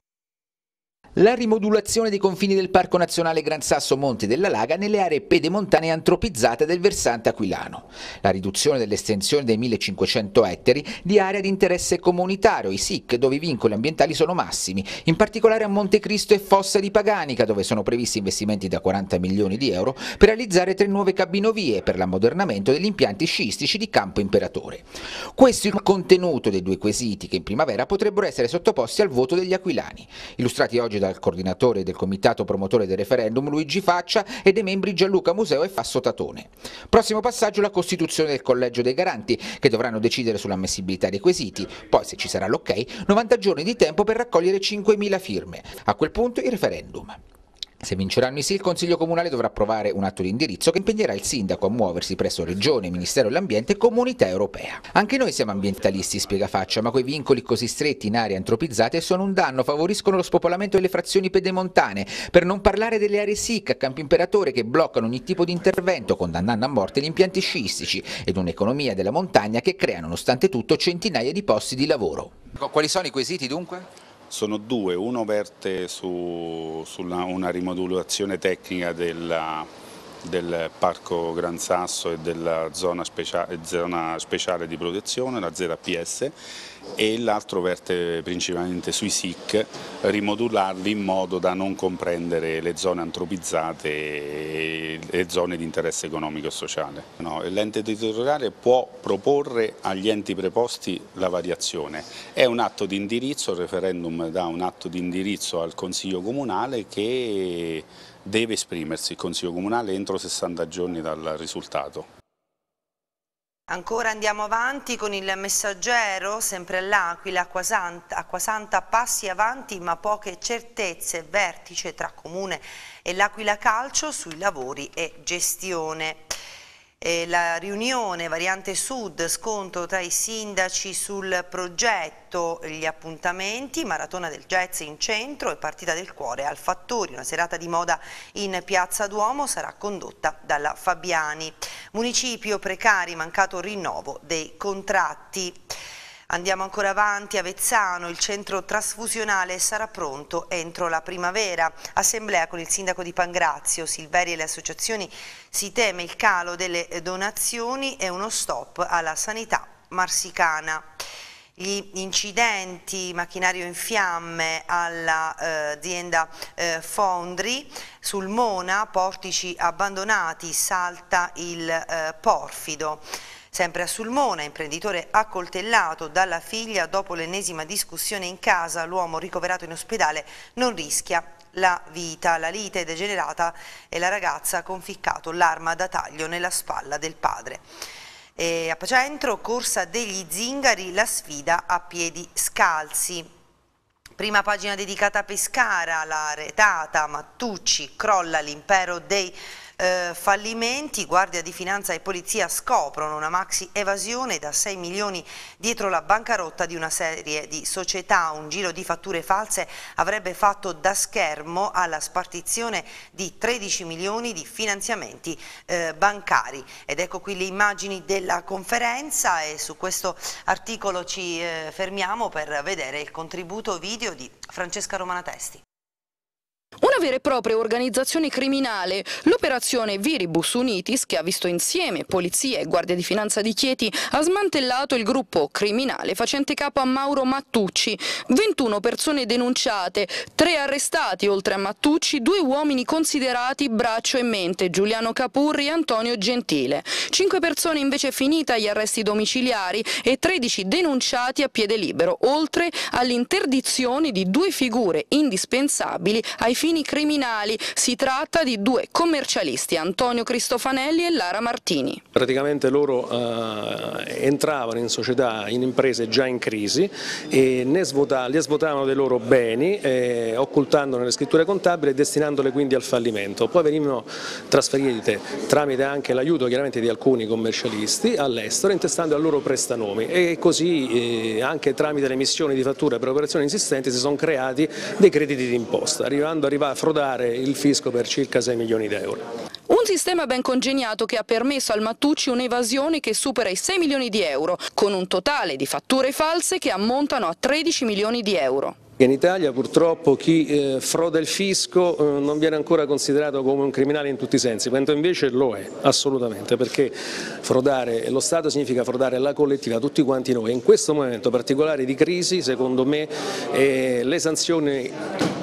La rimodulazione dei confini del Parco Nazionale Gran Sasso Monte della Laga nelle aree pedemontane antropizzate del versante aquilano, la riduzione dell'estensione dei 1500 ettari di area di interesse comunitario, i SIC, dove i vincoli ambientali sono massimi, in particolare a Monte Cristo e Fossa di Paganica, dove sono previsti investimenti da 40 milioni di euro per realizzare tre nuove cabinovie per l'ammodernamento degli impianti sciistici di Campo Imperatore. Questo è il contenuto dei due quesiti che in primavera potrebbero essere sottoposti al voto degli aquilani, illustrati oggi da dal coordinatore del comitato promotore del referendum Luigi Faccia e dei membri Gianluca Museo e Fasso Tatone. Prossimo passaggio la costituzione del collegio dei garanti che dovranno decidere sull'ammessibilità dei quesiti, poi se ci sarà l'ok 90 giorni di tempo per raccogliere 5.000 firme, a quel punto il referendum. Se vinceranno i sì, il Consiglio Comunale dovrà approvare un atto di indirizzo che impegnerà il Sindaco a muoversi presso Regione, Ministero dell'Ambiente e Comunità Europea. Anche noi siamo ambientalisti, spiega Faccia, ma quei vincoli così stretti in aree antropizzate sono un danno, favoriscono lo spopolamento delle frazioni pedemontane, per non parlare delle aree SIC a Campo Imperatore che bloccano ogni tipo di intervento, condannando a morte gli impianti sciistici ed un'economia della montagna che crea nonostante tutto centinaia di posti di lavoro. Quali sono i quesiti dunque? sono due, uno verte su, su una, una rimodulazione tecnica della, del Parco Gran Sasso e della zona speciale, zona speciale di protezione, la ZPS, e l'altro verte principalmente sui SIC, rimodularli in modo da non comprendere le zone antropizzate e le zone di interesse economico e sociale. No, l'ente territoriale può proporre agli enti preposti la variazione, è un atto di indirizzo, il referendum dà un atto di indirizzo al Consiglio Comunale che deve esprimersi il Consiglio Comunale entro 60 giorni dal risultato. Ancora andiamo avanti con il messaggero, sempre all'Aquila, Acquasanta, Acquasanta passi avanti ma poche certezze, vertice tra Comune e l'Aquila Calcio sui lavori e gestione. Eh, la riunione Variante Sud, scontro tra i sindaci sul progetto, gli appuntamenti, maratona del jazz in centro e partita del cuore al Fattori, una serata di moda in Piazza Duomo sarà condotta dalla Fabiani. Municipio precari, mancato rinnovo dei contratti. Andiamo ancora avanti, Avezzano, il centro trasfusionale sarà pronto entro la primavera. Assemblea con il sindaco di Pangrazio, Silveri e le associazioni, si teme il calo delle donazioni e uno stop alla sanità marsicana gli incidenti, macchinario in fiamme all'azienda eh, eh, Fondri, sul Mona, portici abbandonati, salta il eh, porfido. Sempre a Sulmona, imprenditore accoltellato dalla figlia dopo l'ennesima discussione in casa, l'uomo ricoverato in ospedale non rischia la vita. La lite è degenerata e la ragazza ha conficcato l'arma da taglio nella spalla del padre. E a Pacentro, corsa degli zingari, la sfida a piedi scalzi. Prima pagina dedicata a Pescara, la retata, Mattucci, crolla l'impero dei eh, fallimenti, Guardia di Finanza e Polizia scoprono una maxi evasione da 6 milioni dietro la bancarotta di una serie di società. Un giro di fatture false avrebbe fatto da schermo alla spartizione di 13 milioni di finanziamenti eh, bancari. Ed ecco qui le immagini della conferenza e su questo articolo ci eh, fermiamo per vedere il contributo video di Francesca Romana Testi. Una vera e propria organizzazione criminale, l'operazione Viribus Unitis, che ha visto insieme Polizia e Guardia di Finanza di Chieti, ha smantellato il gruppo criminale facente capo a Mauro Mattucci. 21 persone denunciate, 3 arrestati oltre a Mattucci, due uomini considerati braccio e mente, Giuliano Capurri e Antonio Gentile. 5 persone invece finite agli arresti domiciliari e 13 denunciati a piede libero, oltre all'interdizione di due figure indispensabili ai fini criminali. Si tratta di due commercialisti, Antonio Cristofanelli e Lara Martini. Praticamente loro eh, entravano in società, in imprese già in crisi e ne svuotavano, li svuotavano dei loro beni, eh, occultandone le scritture contabili e destinandole quindi al fallimento. Poi venivano trasferite tramite anche l'aiuto chiaramente di alcuni commercialisti all'estero, intestando a loro prestanomi e così eh, anche tramite le missioni di fattura per operazioni insistenti si sono creati dei crediti d'imposta, arrivando a arriva a frodare il fisco per circa 6 milioni di euro. Un sistema ben congegnato che ha permesso al Mattucci un'evasione che supera i 6 milioni di euro, con un totale di fatture false che ammontano a 13 milioni di euro. In Italia purtroppo chi eh, froda il fisco eh, non viene ancora considerato come un criminale in tutti i sensi, quanto invece lo è assolutamente, perché frodare lo Stato significa frodare la collettiva, tutti quanti noi. In questo momento particolare di crisi, secondo me, eh, le sanzioni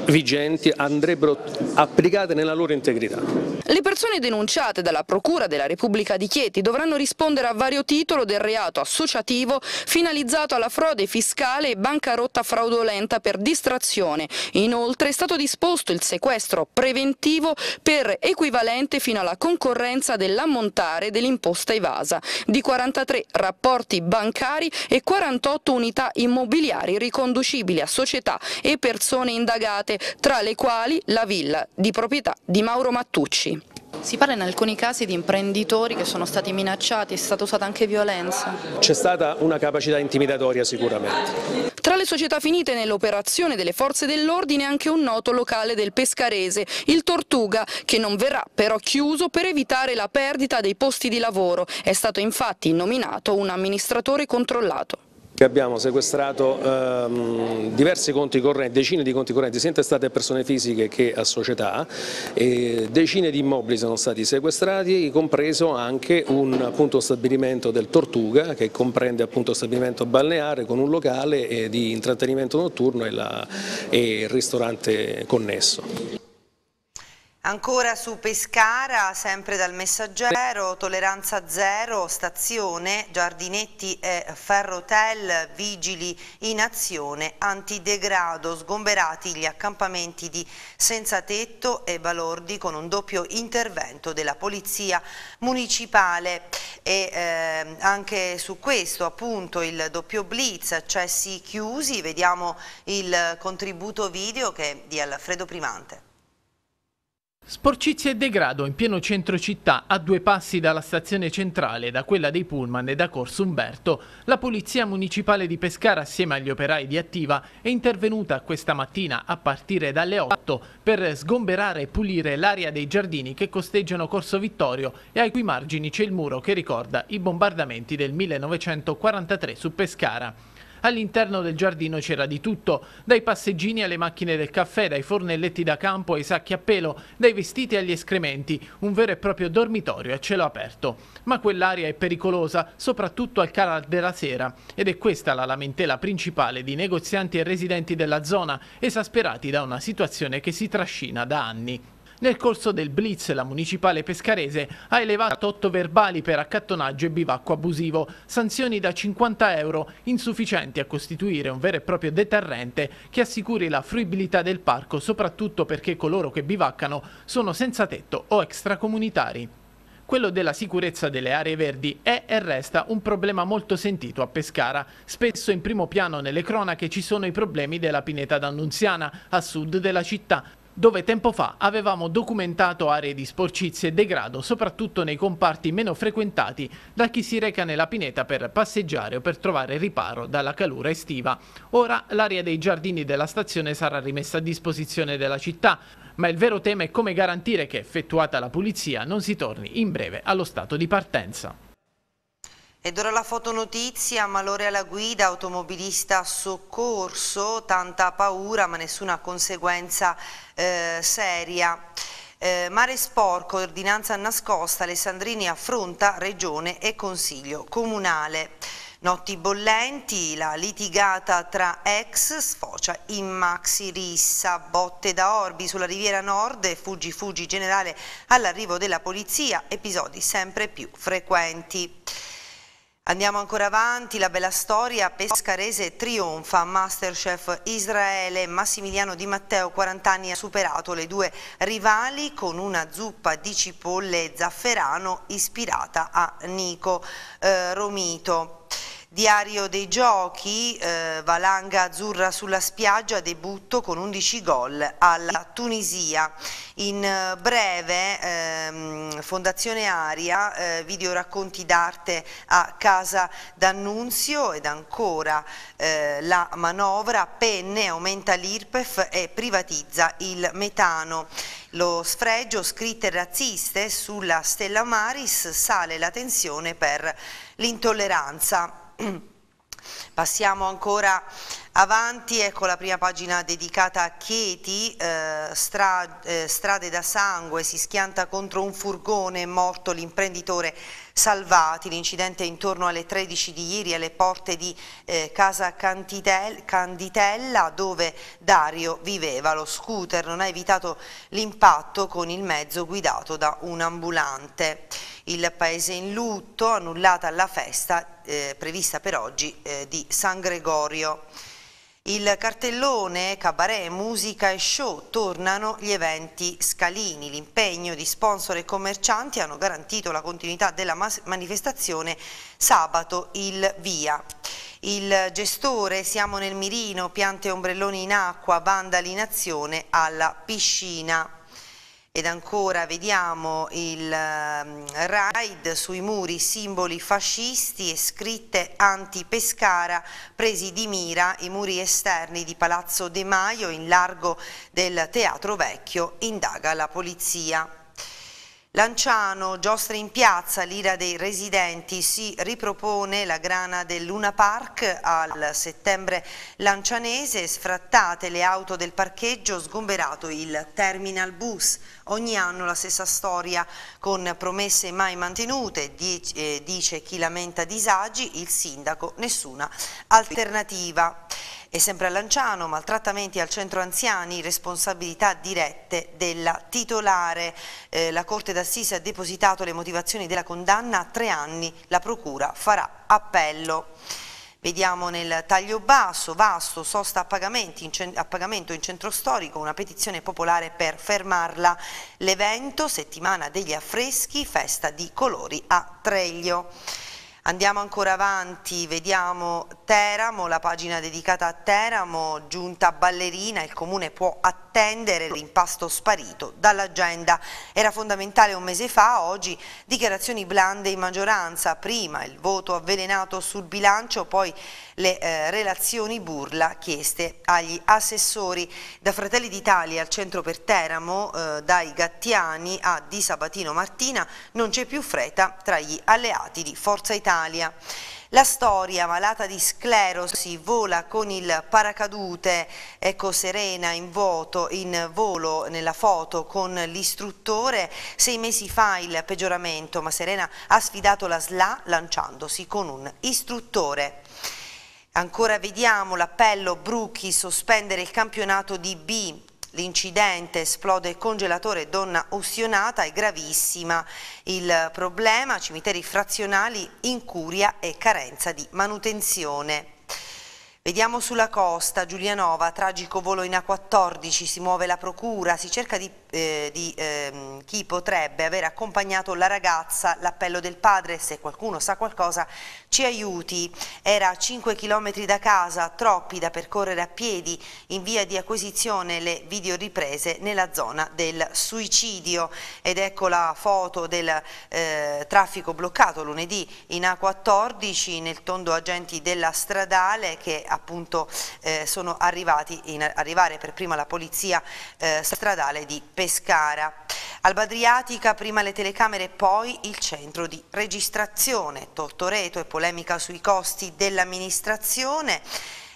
vigenti andrebbero applicate nella loro integrità. Le persone denunciate dalla Procura della Repubblica di Chieti dovranno rispondere a vario titolo del reato associativo finalizzato alla frode fiscale e bancarotta fraudolenta per distrazione. Inoltre è stato disposto il sequestro preventivo per equivalente fino alla concorrenza dell'ammontare dell'imposta evasa di 43 rapporti bancari e 48 unità immobiliari riconducibili a società e persone indagate, tra le quali la villa di proprietà di Mauro Mattucci. Si parla in alcuni casi di imprenditori che sono stati minacciati, è stata usata anche violenza. C'è stata una capacità intimidatoria sicuramente. Tra le società finite nell'operazione delle forze dell'ordine anche un noto locale del Pescarese, il Tortuga, che non verrà però chiuso per evitare la perdita dei posti di lavoro. È stato infatti nominato un amministratore controllato. Abbiamo sequestrato ehm, diversi conti correnti, decine di conti correnti, sia in testate a persone fisiche che a società, decine di immobili sono stati sequestrati, compreso anche un appunto, stabilimento del Tortuga che comprende appunto stabilimento balneare con un locale eh, di intrattenimento notturno e, la, e il ristorante connesso. Ancora su Pescara, sempre dal messaggero, tolleranza zero, stazione, giardinetti e ferrotel, vigili in azione, antidegrado, sgomberati gli accampamenti di Senza Tetto e Balordi con un doppio intervento della Polizia Municipale. E eh, anche su questo appunto il doppio blitz, accessi chiusi, vediamo il contributo video che è di Alfredo Primante. Sporcizia e degrado in pieno centro città, a due passi dalla stazione centrale, da quella dei Pullman e da Corso Umberto, la Polizia Municipale di Pescara assieme agli operai di Attiva è intervenuta questa mattina a partire dalle 8 per sgomberare e pulire l'area dei giardini che costeggiano Corso Vittorio e ai cui margini c'è il muro che ricorda i bombardamenti del 1943 su Pescara. All'interno del giardino c'era di tutto, dai passeggini alle macchine del caffè, dai fornelletti da campo ai sacchi a pelo, dai vestiti agli escrementi, un vero e proprio dormitorio a cielo aperto. Ma quell'area è pericolosa, soprattutto al calar della sera, ed è questa la lamentela principale di negozianti e residenti della zona, esasperati da una situazione che si trascina da anni. Nel corso del blitz la municipale pescarese ha elevato 8 verbali per accattonaggio e bivacco abusivo, sanzioni da 50 euro insufficienti a costituire un vero e proprio deterrente che assicuri la fruibilità del parco soprattutto perché coloro che bivaccano sono senza tetto o extracomunitari. Quello della sicurezza delle aree verdi è e resta un problema molto sentito a Pescara. Spesso in primo piano nelle cronache ci sono i problemi della pineta d'Annunziana, a sud della città, dove tempo fa avevamo documentato aree di sporcizia e degrado, soprattutto nei comparti meno frequentati da chi si reca nella pineta per passeggiare o per trovare riparo dalla calura estiva. Ora l'area dei giardini della stazione sarà rimessa a disposizione della città, ma il vero tema è come garantire che, effettuata la pulizia, non si torni in breve allo stato di partenza. Ed ora la fotonotizia, malore alla guida, automobilista soccorso, tanta paura ma nessuna conseguenza eh, seria. Eh, mare sporco, ordinanza nascosta, Alessandrini affronta Regione e Consiglio Comunale. Notti bollenti, la litigata tra ex sfocia in maxi rissa, botte da orbi sulla riviera nord e fuggi fuggi generale all'arrivo della polizia, episodi sempre più frequenti. Andiamo ancora avanti, la bella storia, Pescarese trionfa, Masterchef Israele, Massimiliano Di Matteo, 40 anni, ha superato le due rivali con una zuppa di cipolle zafferano ispirata a Nico eh, Romito. Diario dei giochi, eh, valanga azzurra sulla spiaggia, debutto con 11 gol alla Tunisia. In eh, breve, ehm, Fondazione Aria, eh, video racconti d'arte a Casa d'Annunzio ed ancora eh, la manovra, penne, aumenta l'IRPEF e privatizza il metano. Lo sfregio, scritte razziste sulla Stella Maris, sale la tensione per l'intolleranza. Passiamo ancora avanti, ecco la prima pagina dedicata a Chieti, eh, stra, eh, strade da sangue, si schianta contro un furgone, morto l'imprenditore Salvati, l'incidente intorno alle 13 di ieri alle porte di eh, Casa Cantitel, Canditella dove Dario viveva, lo scooter non ha evitato l'impatto con il mezzo guidato da un ambulante il paese in lutto, annullata la festa eh, prevista per oggi eh, di San Gregorio. Il cartellone Cabaret, Musica e Show tornano gli eventi scalini. L'impegno di sponsor e commercianti hanno garantito la continuità della manifestazione sabato il via. Il gestore Siamo nel mirino, piante e ombrelloni in acqua, vandali in azione alla piscina. Ed ancora vediamo il ehm, raid sui muri simboli fascisti e scritte anti-Pescara presi di mira i muri esterni di Palazzo De Maio in largo del Teatro Vecchio, indaga la polizia. Lanciano, giostre in piazza, l'ira dei residenti, si ripropone la grana del Luna Park al settembre lancianese, sfrattate le auto del parcheggio, sgomberato il terminal bus. Ogni anno la stessa storia con promesse mai mantenute, eh, dice chi lamenta disagi, il sindaco, nessuna alternativa. E sempre a Lanciano, maltrattamenti al centro anziani, responsabilità dirette della titolare. Eh, la Corte d'Assise ha depositato le motivazioni della condanna a tre anni, la Procura farà appello. Vediamo nel taglio basso, vasto, sosta a, a, pagamento in centro storico, una petizione popolare per fermarla. L'evento, settimana degli affreschi, festa di colori a Treglio. Andiamo ancora avanti, vediamo Teramo, la pagina dedicata a Teramo, giunta ballerina, il comune può attivare attendere l'impasto sparito dall'agenda. Era fondamentale un mese fa, oggi, dichiarazioni blande in maggioranza, prima il voto avvelenato sul bilancio, poi le eh, relazioni burla chieste agli assessori. Da Fratelli d'Italia al centro per Teramo, eh, dai Gattiani a Di Sabatino Martina, non c'è più fretta tra gli alleati di Forza Italia. La storia malata di sclerosi vola con il paracadute, ecco Serena in vuoto, in volo nella foto con l'istruttore. Sei mesi fa il peggioramento, ma Serena ha sfidato la SLA lanciandosi con un istruttore. Ancora vediamo l'appello Brucchi sospendere il campionato di B L'incidente esplode il congelatore donna ustionata è gravissima. Il problema cimiteri frazionali, incuria e carenza di manutenzione. Vediamo sulla costa, Giulianova, tragico volo in A14, si muove la procura, si cerca di eh, di eh, chi potrebbe aver accompagnato la ragazza, l'appello del padre, se qualcuno sa qualcosa ci aiuti, era a 5 km da casa, troppi da percorrere a piedi, in via di acquisizione le videoriprese nella zona del suicidio ed ecco la foto del eh, traffico bloccato lunedì in A14 nel tondo agenti della stradale che appunto eh, sono arrivati in arrivare per prima la polizia eh, stradale di Pesaro. Pescara. Adriatica, prima le telecamere e poi il centro di registrazione. Tortoreto e polemica sui costi dell'amministrazione.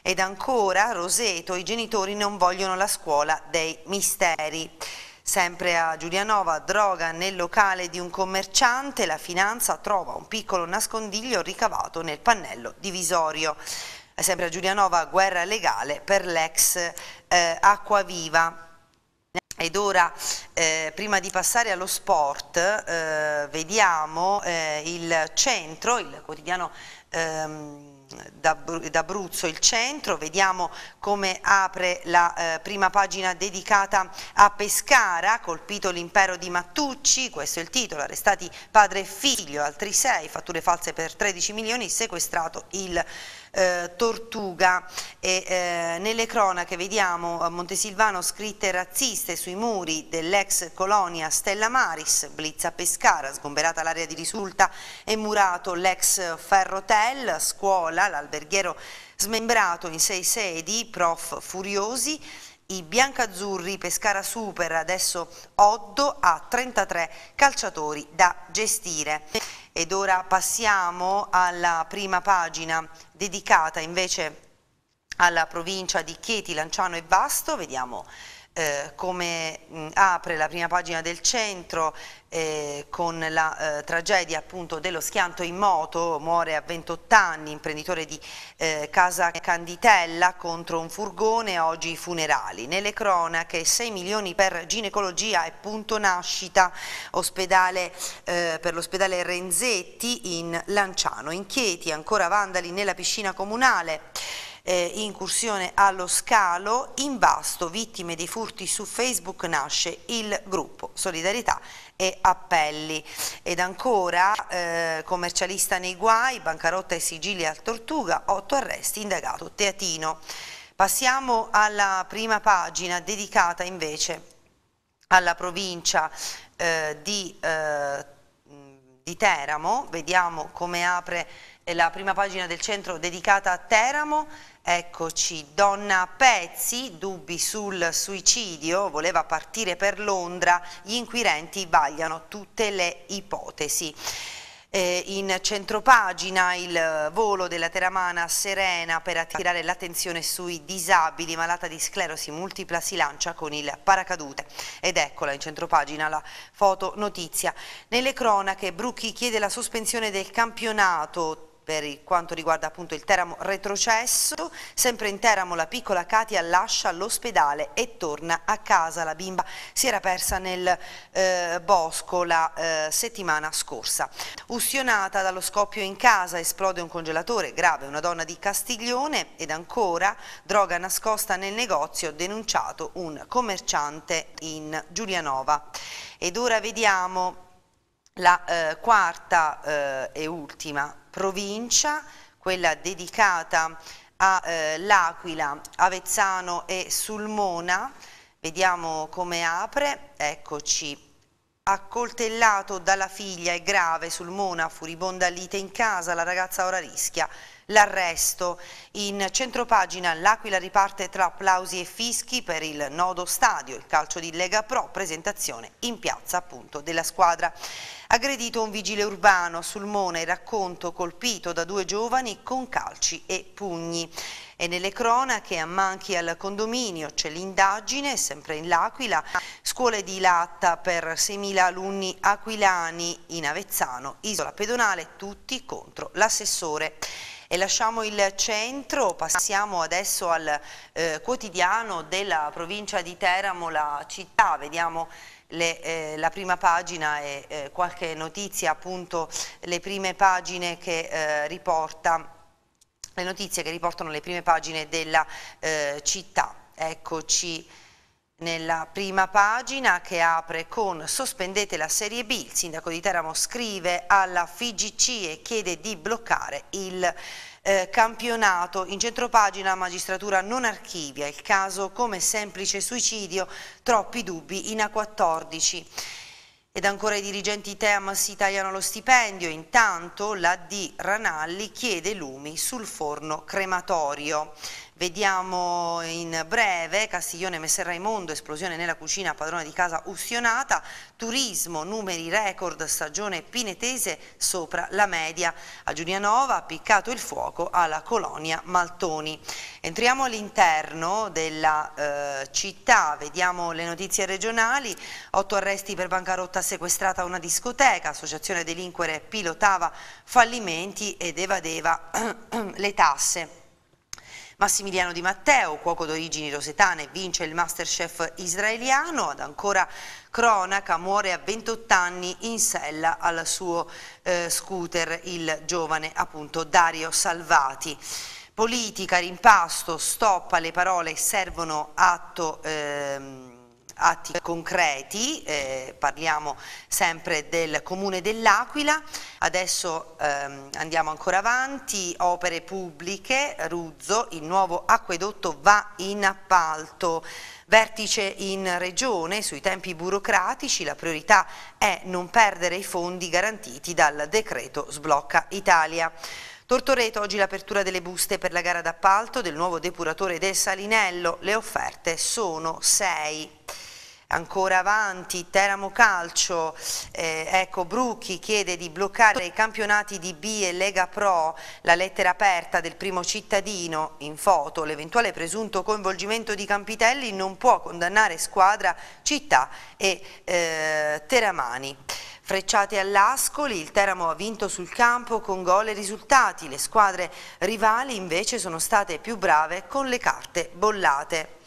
Ed ancora Roseto, i genitori non vogliono la scuola dei misteri. Sempre a Giulianova, droga nel locale di un commerciante, la finanza trova un piccolo nascondiglio ricavato nel pannello divisorio. Sempre a Giulianova, guerra legale per l'ex eh, Acquaviva. Ed ora, eh, prima di passare allo sport, eh, vediamo eh, il centro, il quotidiano ehm, d'Abruzzo, il centro, vediamo come apre la eh, prima pagina dedicata a Pescara, colpito l'impero di Mattucci, questo è il titolo, arrestati padre e figlio, altri sei, fatture false per 13 milioni, sequestrato il eh, Tortuga e eh, nelle cronache vediamo a Montesilvano scritte razziste sui muri dell'ex colonia Stella Maris, blitz a Pescara, sgomberata l'area di risulta e murato l'ex ferrotel, scuola, l'alberghiero smembrato in sei sedi, prof furiosi, i biancazzurri Pescara Super, adesso Oddo, ha 33 calciatori da gestire. Ed ora passiamo alla prima pagina dedicata invece alla provincia di Chieti, Lanciano e Vasto, vediamo eh, come mh, mm, apre la prima pagina del centro eh, con la eh, tragedia appunto dello schianto in moto, muore a 28 anni, imprenditore di eh, Casa Canditella contro un furgone, oggi i funerali. Nelle cronache 6 milioni per ginecologia e punto nascita ospedale, eh, per l'ospedale Renzetti in Lanciano. Inchieti, ancora vandali nella piscina comunale eh, incursione allo scalo, in vasto vittime dei furti su Facebook nasce il gruppo Solidarietà e appelli. Ed ancora eh, commercialista nei guai, bancarotta e sigilli al Tortuga, otto arresti, indagato Teatino. Passiamo alla prima pagina dedicata invece alla provincia eh, di eh, di Teramo, vediamo come apre eh, la prima pagina del centro dedicata a Teramo, eccoci, donna Pezzi, dubbi sul suicidio, voleva partire per Londra, gli inquirenti vagliano tutte le ipotesi. Eh, in centropagina il eh, volo della Teramana Serena per attirare l'attenzione sui disabili malata di sclerosi multipla si lancia con il paracadute ed eccola in centropagina la fotonotizia. Nelle cronache Brucchi chiede la sospensione del campionato per quanto riguarda appunto il Teramo retrocesso, sempre in Teramo la piccola Katia lascia l'ospedale e torna a casa, la bimba si era persa nel eh, bosco la eh, settimana scorsa. Ustionata dallo scoppio in casa esplode un congelatore grave, una donna di Castiglione ed ancora droga nascosta nel negozio denunciato un commerciante in Giulianova. Ed ora vediamo la eh, quarta eh, e ultima provincia, quella dedicata all'Aquila, eh, Avezzano e Sulmona, vediamo come apre, eccoci, accoltellato dalla figlia e grave Sulmona, furibonda lite in casa, la ragazza ora rischia l'arresto. In centropagina l'Aquila riparte tra applausi e fischi per il nodo stadio, il calcio di Lega Pro, presentazione in piazza appunto della squadra. Aggredito un vigile urbano, Sulmone, racconto colpito da due giovani con calci e pugni. E nelle cronache a Manchi al condominio c'è l'indagine, sempre in L'Aquila, scuole di latta per 6.000 alunni aquilani in Avezzano, isola pedonale, tutti contro l'assessore. E lasciamo il centro, passiamo adesso al eh, quotidiano della provincia di Teramo, la città, vediamo le, eh, la prima pagina e eh, qualche notizia, appunto le prime pagine che eh, riporta, le notizie che riportano le prime pagine della eh, città. Eccoci. Nella prima pagina che apre con sospendete la serie B, il sindaco di Teramo scrive alla FIGC e chiede di bloccare il eh, campionato. In centropagina magistratura non archivia il caso come semplice suicidio, troppi dubbi in A14. Ed ancora i dirigenti TEAM si tagliano lo stipendio, intanto la D Ranalli chiede lumi sul forno crematorio. Vediamo in breve Castiglione Messer Raimondo, esplosione nella cucina, padrona di casa ustionata, turismo, numeri record, stagione pinetese sopra la media. A Giulianova ha piccato il fuoco alla colonia Maltoni. Entriamo all'interno della eh, città, vediamo le notizie regionali, otto arresti per bancarotta sequestrata a una discoteca, associazione delinquere pilotava fallimenti ed evadeva le tasse. Massimiliano Di Matteo, cuoco d'origini rosetane, vince il Masterchef israeliano, ad ancora cronaca, muore a 28 anni in sella al suo eh, scooter il giovane appunto Dario Salvati politica, rimpasto, stoppa le parole servono atto ehm, atti concreti, eh, parliamo sempre del Comune dell'Aquila, adesso ehm, andiamo ancora avanti, opere pubbliche, Ruzzo, il nuovo acquedotto va in appalto, vertice in regione sui tempi burocratici, la priorità è non perdere i fondi garantiti dal decreto Sblocca Italia. Tortoreto oggi l'apertura delle buste per la gara d'appalto del nuovo depuratore del Salinello. Le offerte sono sei ancora avanti, Teramo Calcio, eh, ecco Brucchi chiede di bloccare i campionati di B e Lega Pro, la lettera aperta del primo cittadino in foto, l'eventuale presunto coinvolgimento di Campitelli non può condannare squadra, città e eh, Teramani. Frecciate all'Ascoli, il Teramo ha vinto sul campo con gol e risultati, le squadre rivali invece sono state più brave con le carte bollate.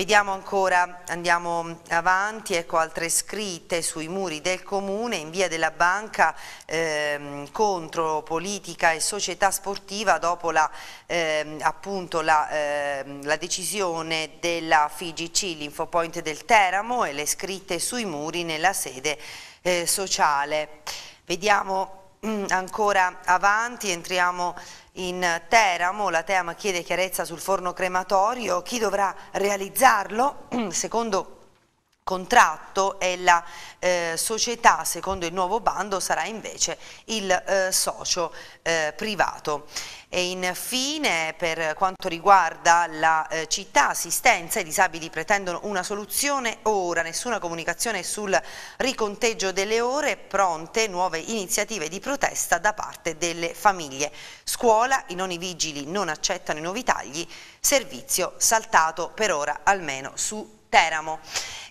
Vediamo ancora, andiamo avanti, ecco altre scritte sui muri del comune in via della banca eh, contro politica e società sportiva dopo la, eh, appunto la, eh, la decisione della FIGC, l'infopoint del Teramo e le scritte sui muri nella sede eh, sociale. Vediamo mm, ancora avanti, entriamo in Teramo la Teama chiede chiarezza sul forno crematorio, chi dovrà realizzarlo? Secondo contratto e la eh, società secondo il nuovo bando sarà invece il eh, socio eh, privato. E infine per quanto riguarda la eh, città, assistenza, i disabili pretendono una soluzione ora, nessuna comunicazione sul riconteggio delle ore, pronte nuove iniziative di protesta da parte delle famiglie. Scuola, i noni vigili non accettano i nuovi tagli, servizio saltato per ora almeno su Teramo.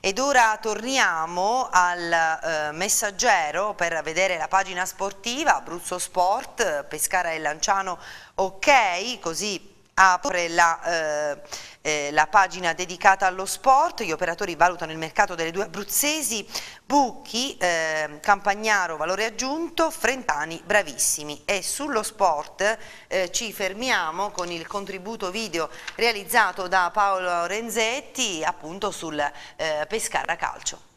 Ed ora torniamo al eh, messaggero per vedere la pagina sportiva, Abruzzo Sport, Pescara e Lanciano ok, così apre la... Eh, eh, la pagina dedicata allo sport, gli operatori valutano il mercato delle due abruzzesi, Bucchi, eh, Campagnaro, valore aggiunto, Frentani, bravissimi. E sullo sport eh, ci fermiamo con il contributo video realizzato da Paolo Renzetti appunto sul eh, Pescara Calcio.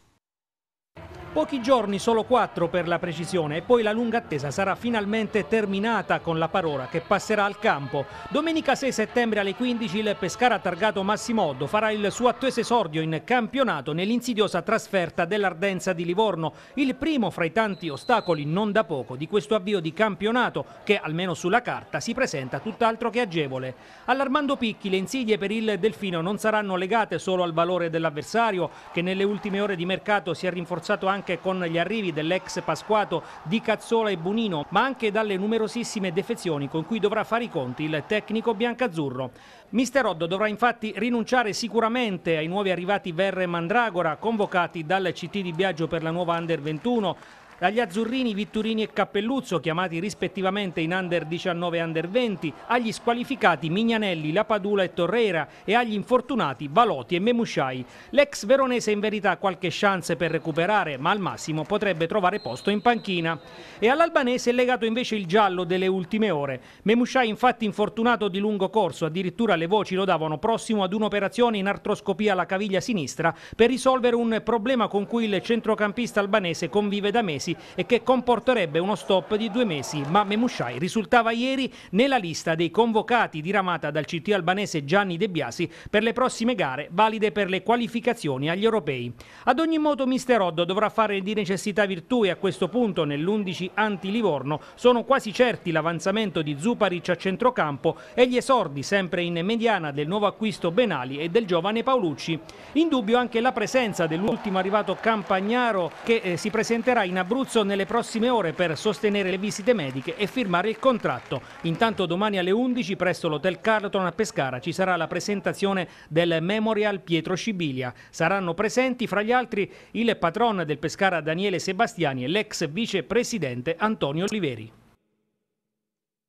Pochi giorni, solo quattro per la precisione, e poi la lunga attesa sarà finalmente terminata con la parola che passerà al campo. Domenica 6 settembre alle 15 il Pescara targato Massimoddo farà il suo atteso esordio in campionato nell'insidiosa trasferta dell'Ardenza di Livorno, il primo fra i tanti ostacoli non da poco di questo avvio di campionato che, almeno sulla carta, si presenta tutt'altro che agevole. All'Armando Picchi le insidie per il Delfino non saranno legate solo al valore dell'avversario, che nelle ultime ore di mercato si è rinforzato anche anche con gli arrivi dell'ex Pasquato di Cazzola e Bunino, ma anche dalle numerosissime defezioni con cui dovrà fare i conti il tecnico biancazzurro. Mister Oddo dovrà infatti rinunciare sicuramente ai nuovi arrivati Verre e Mandragora, convocati dal CT di Biagio per la nuova Under 21, dagli azzurrini Vitturini e Cappelluzzo, chiamati rispettivamente in under 19 e under 20, agli squalificati Mignanelli, Lapadula e Torrera e agli infortunati Baloti e Memusciai. L'ex veronese in verità ha qualche chance per recuperare, ma al massimo potrebbe trovare posto in panchina. E all'albanese è legato invece il giallo delle ultime ore. Memusciai infatti infortunato di lungo corso, addirittura le voci lo davano prossimo ad un'operazione in artroscopia alla caviglia sinistra per risolvere un problema con cui il centrocampista albanese convive da mesi mesi e che comporterebbe uno stop di due mesi, ma Memushai risultava ieri nella lista dei convocati diramata dal CT albanese Gianni De Biasi per le prossime gare valide per le qualificazioni agli europei. Ad ogni modo Mister Oddo dovrà fare di necessità virtù e a questo punto nell'11 anti-Livorno sono quasi certi l'avanzamento di Zuparic a centrocampo e gli esordi sempre in mediana del nuovo acquisto Benali e del giovane Paolucci. In dubbio anche la presenza dell'ultimo arrivato Campagnaro che eh, si presenterà in Abruzzo Abruzzo nelle prossime ore per sostenere le visite mediche e firmare il contratto. Intanto domani alle 11 presso l'Hotel Carlton a Pescara ci sarà la presentazione del Memorial Pietro Scibilia. Saranno presenti fra gli altri il patron del Pescara Daniele Sebastiani e l'ex vicepresidente Antonio Oliveri.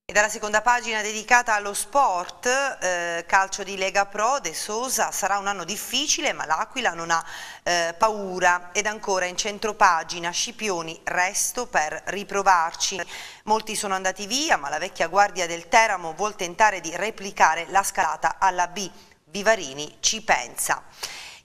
E dalla seconda pagina dedicata allo sport, eh, calcio di Lega Pro, De Sosa, sarà un anno difficile ma l'Aquila non ha eh, paura ed ancora in centropagina Scipioni, resto per riprovarci. Molti sono andati via ma la vecchia guardia del Teramo vuol tentare di replicare la scalata alla B. Vivarini ci pensa.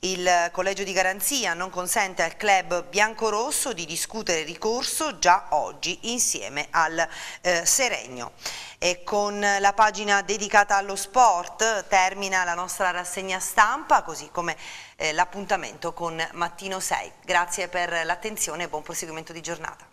Il collegio di garanzia non consente al club biancorosso di discutere ricorso già oggi insieme al eh, Seregno. E con la pagina dedicata allo sport termina la nostra rassegna stampa, così come eh, l'appuntamento con Mattino 6. Grazie per l'attenzione e buon proseguimento di giornata.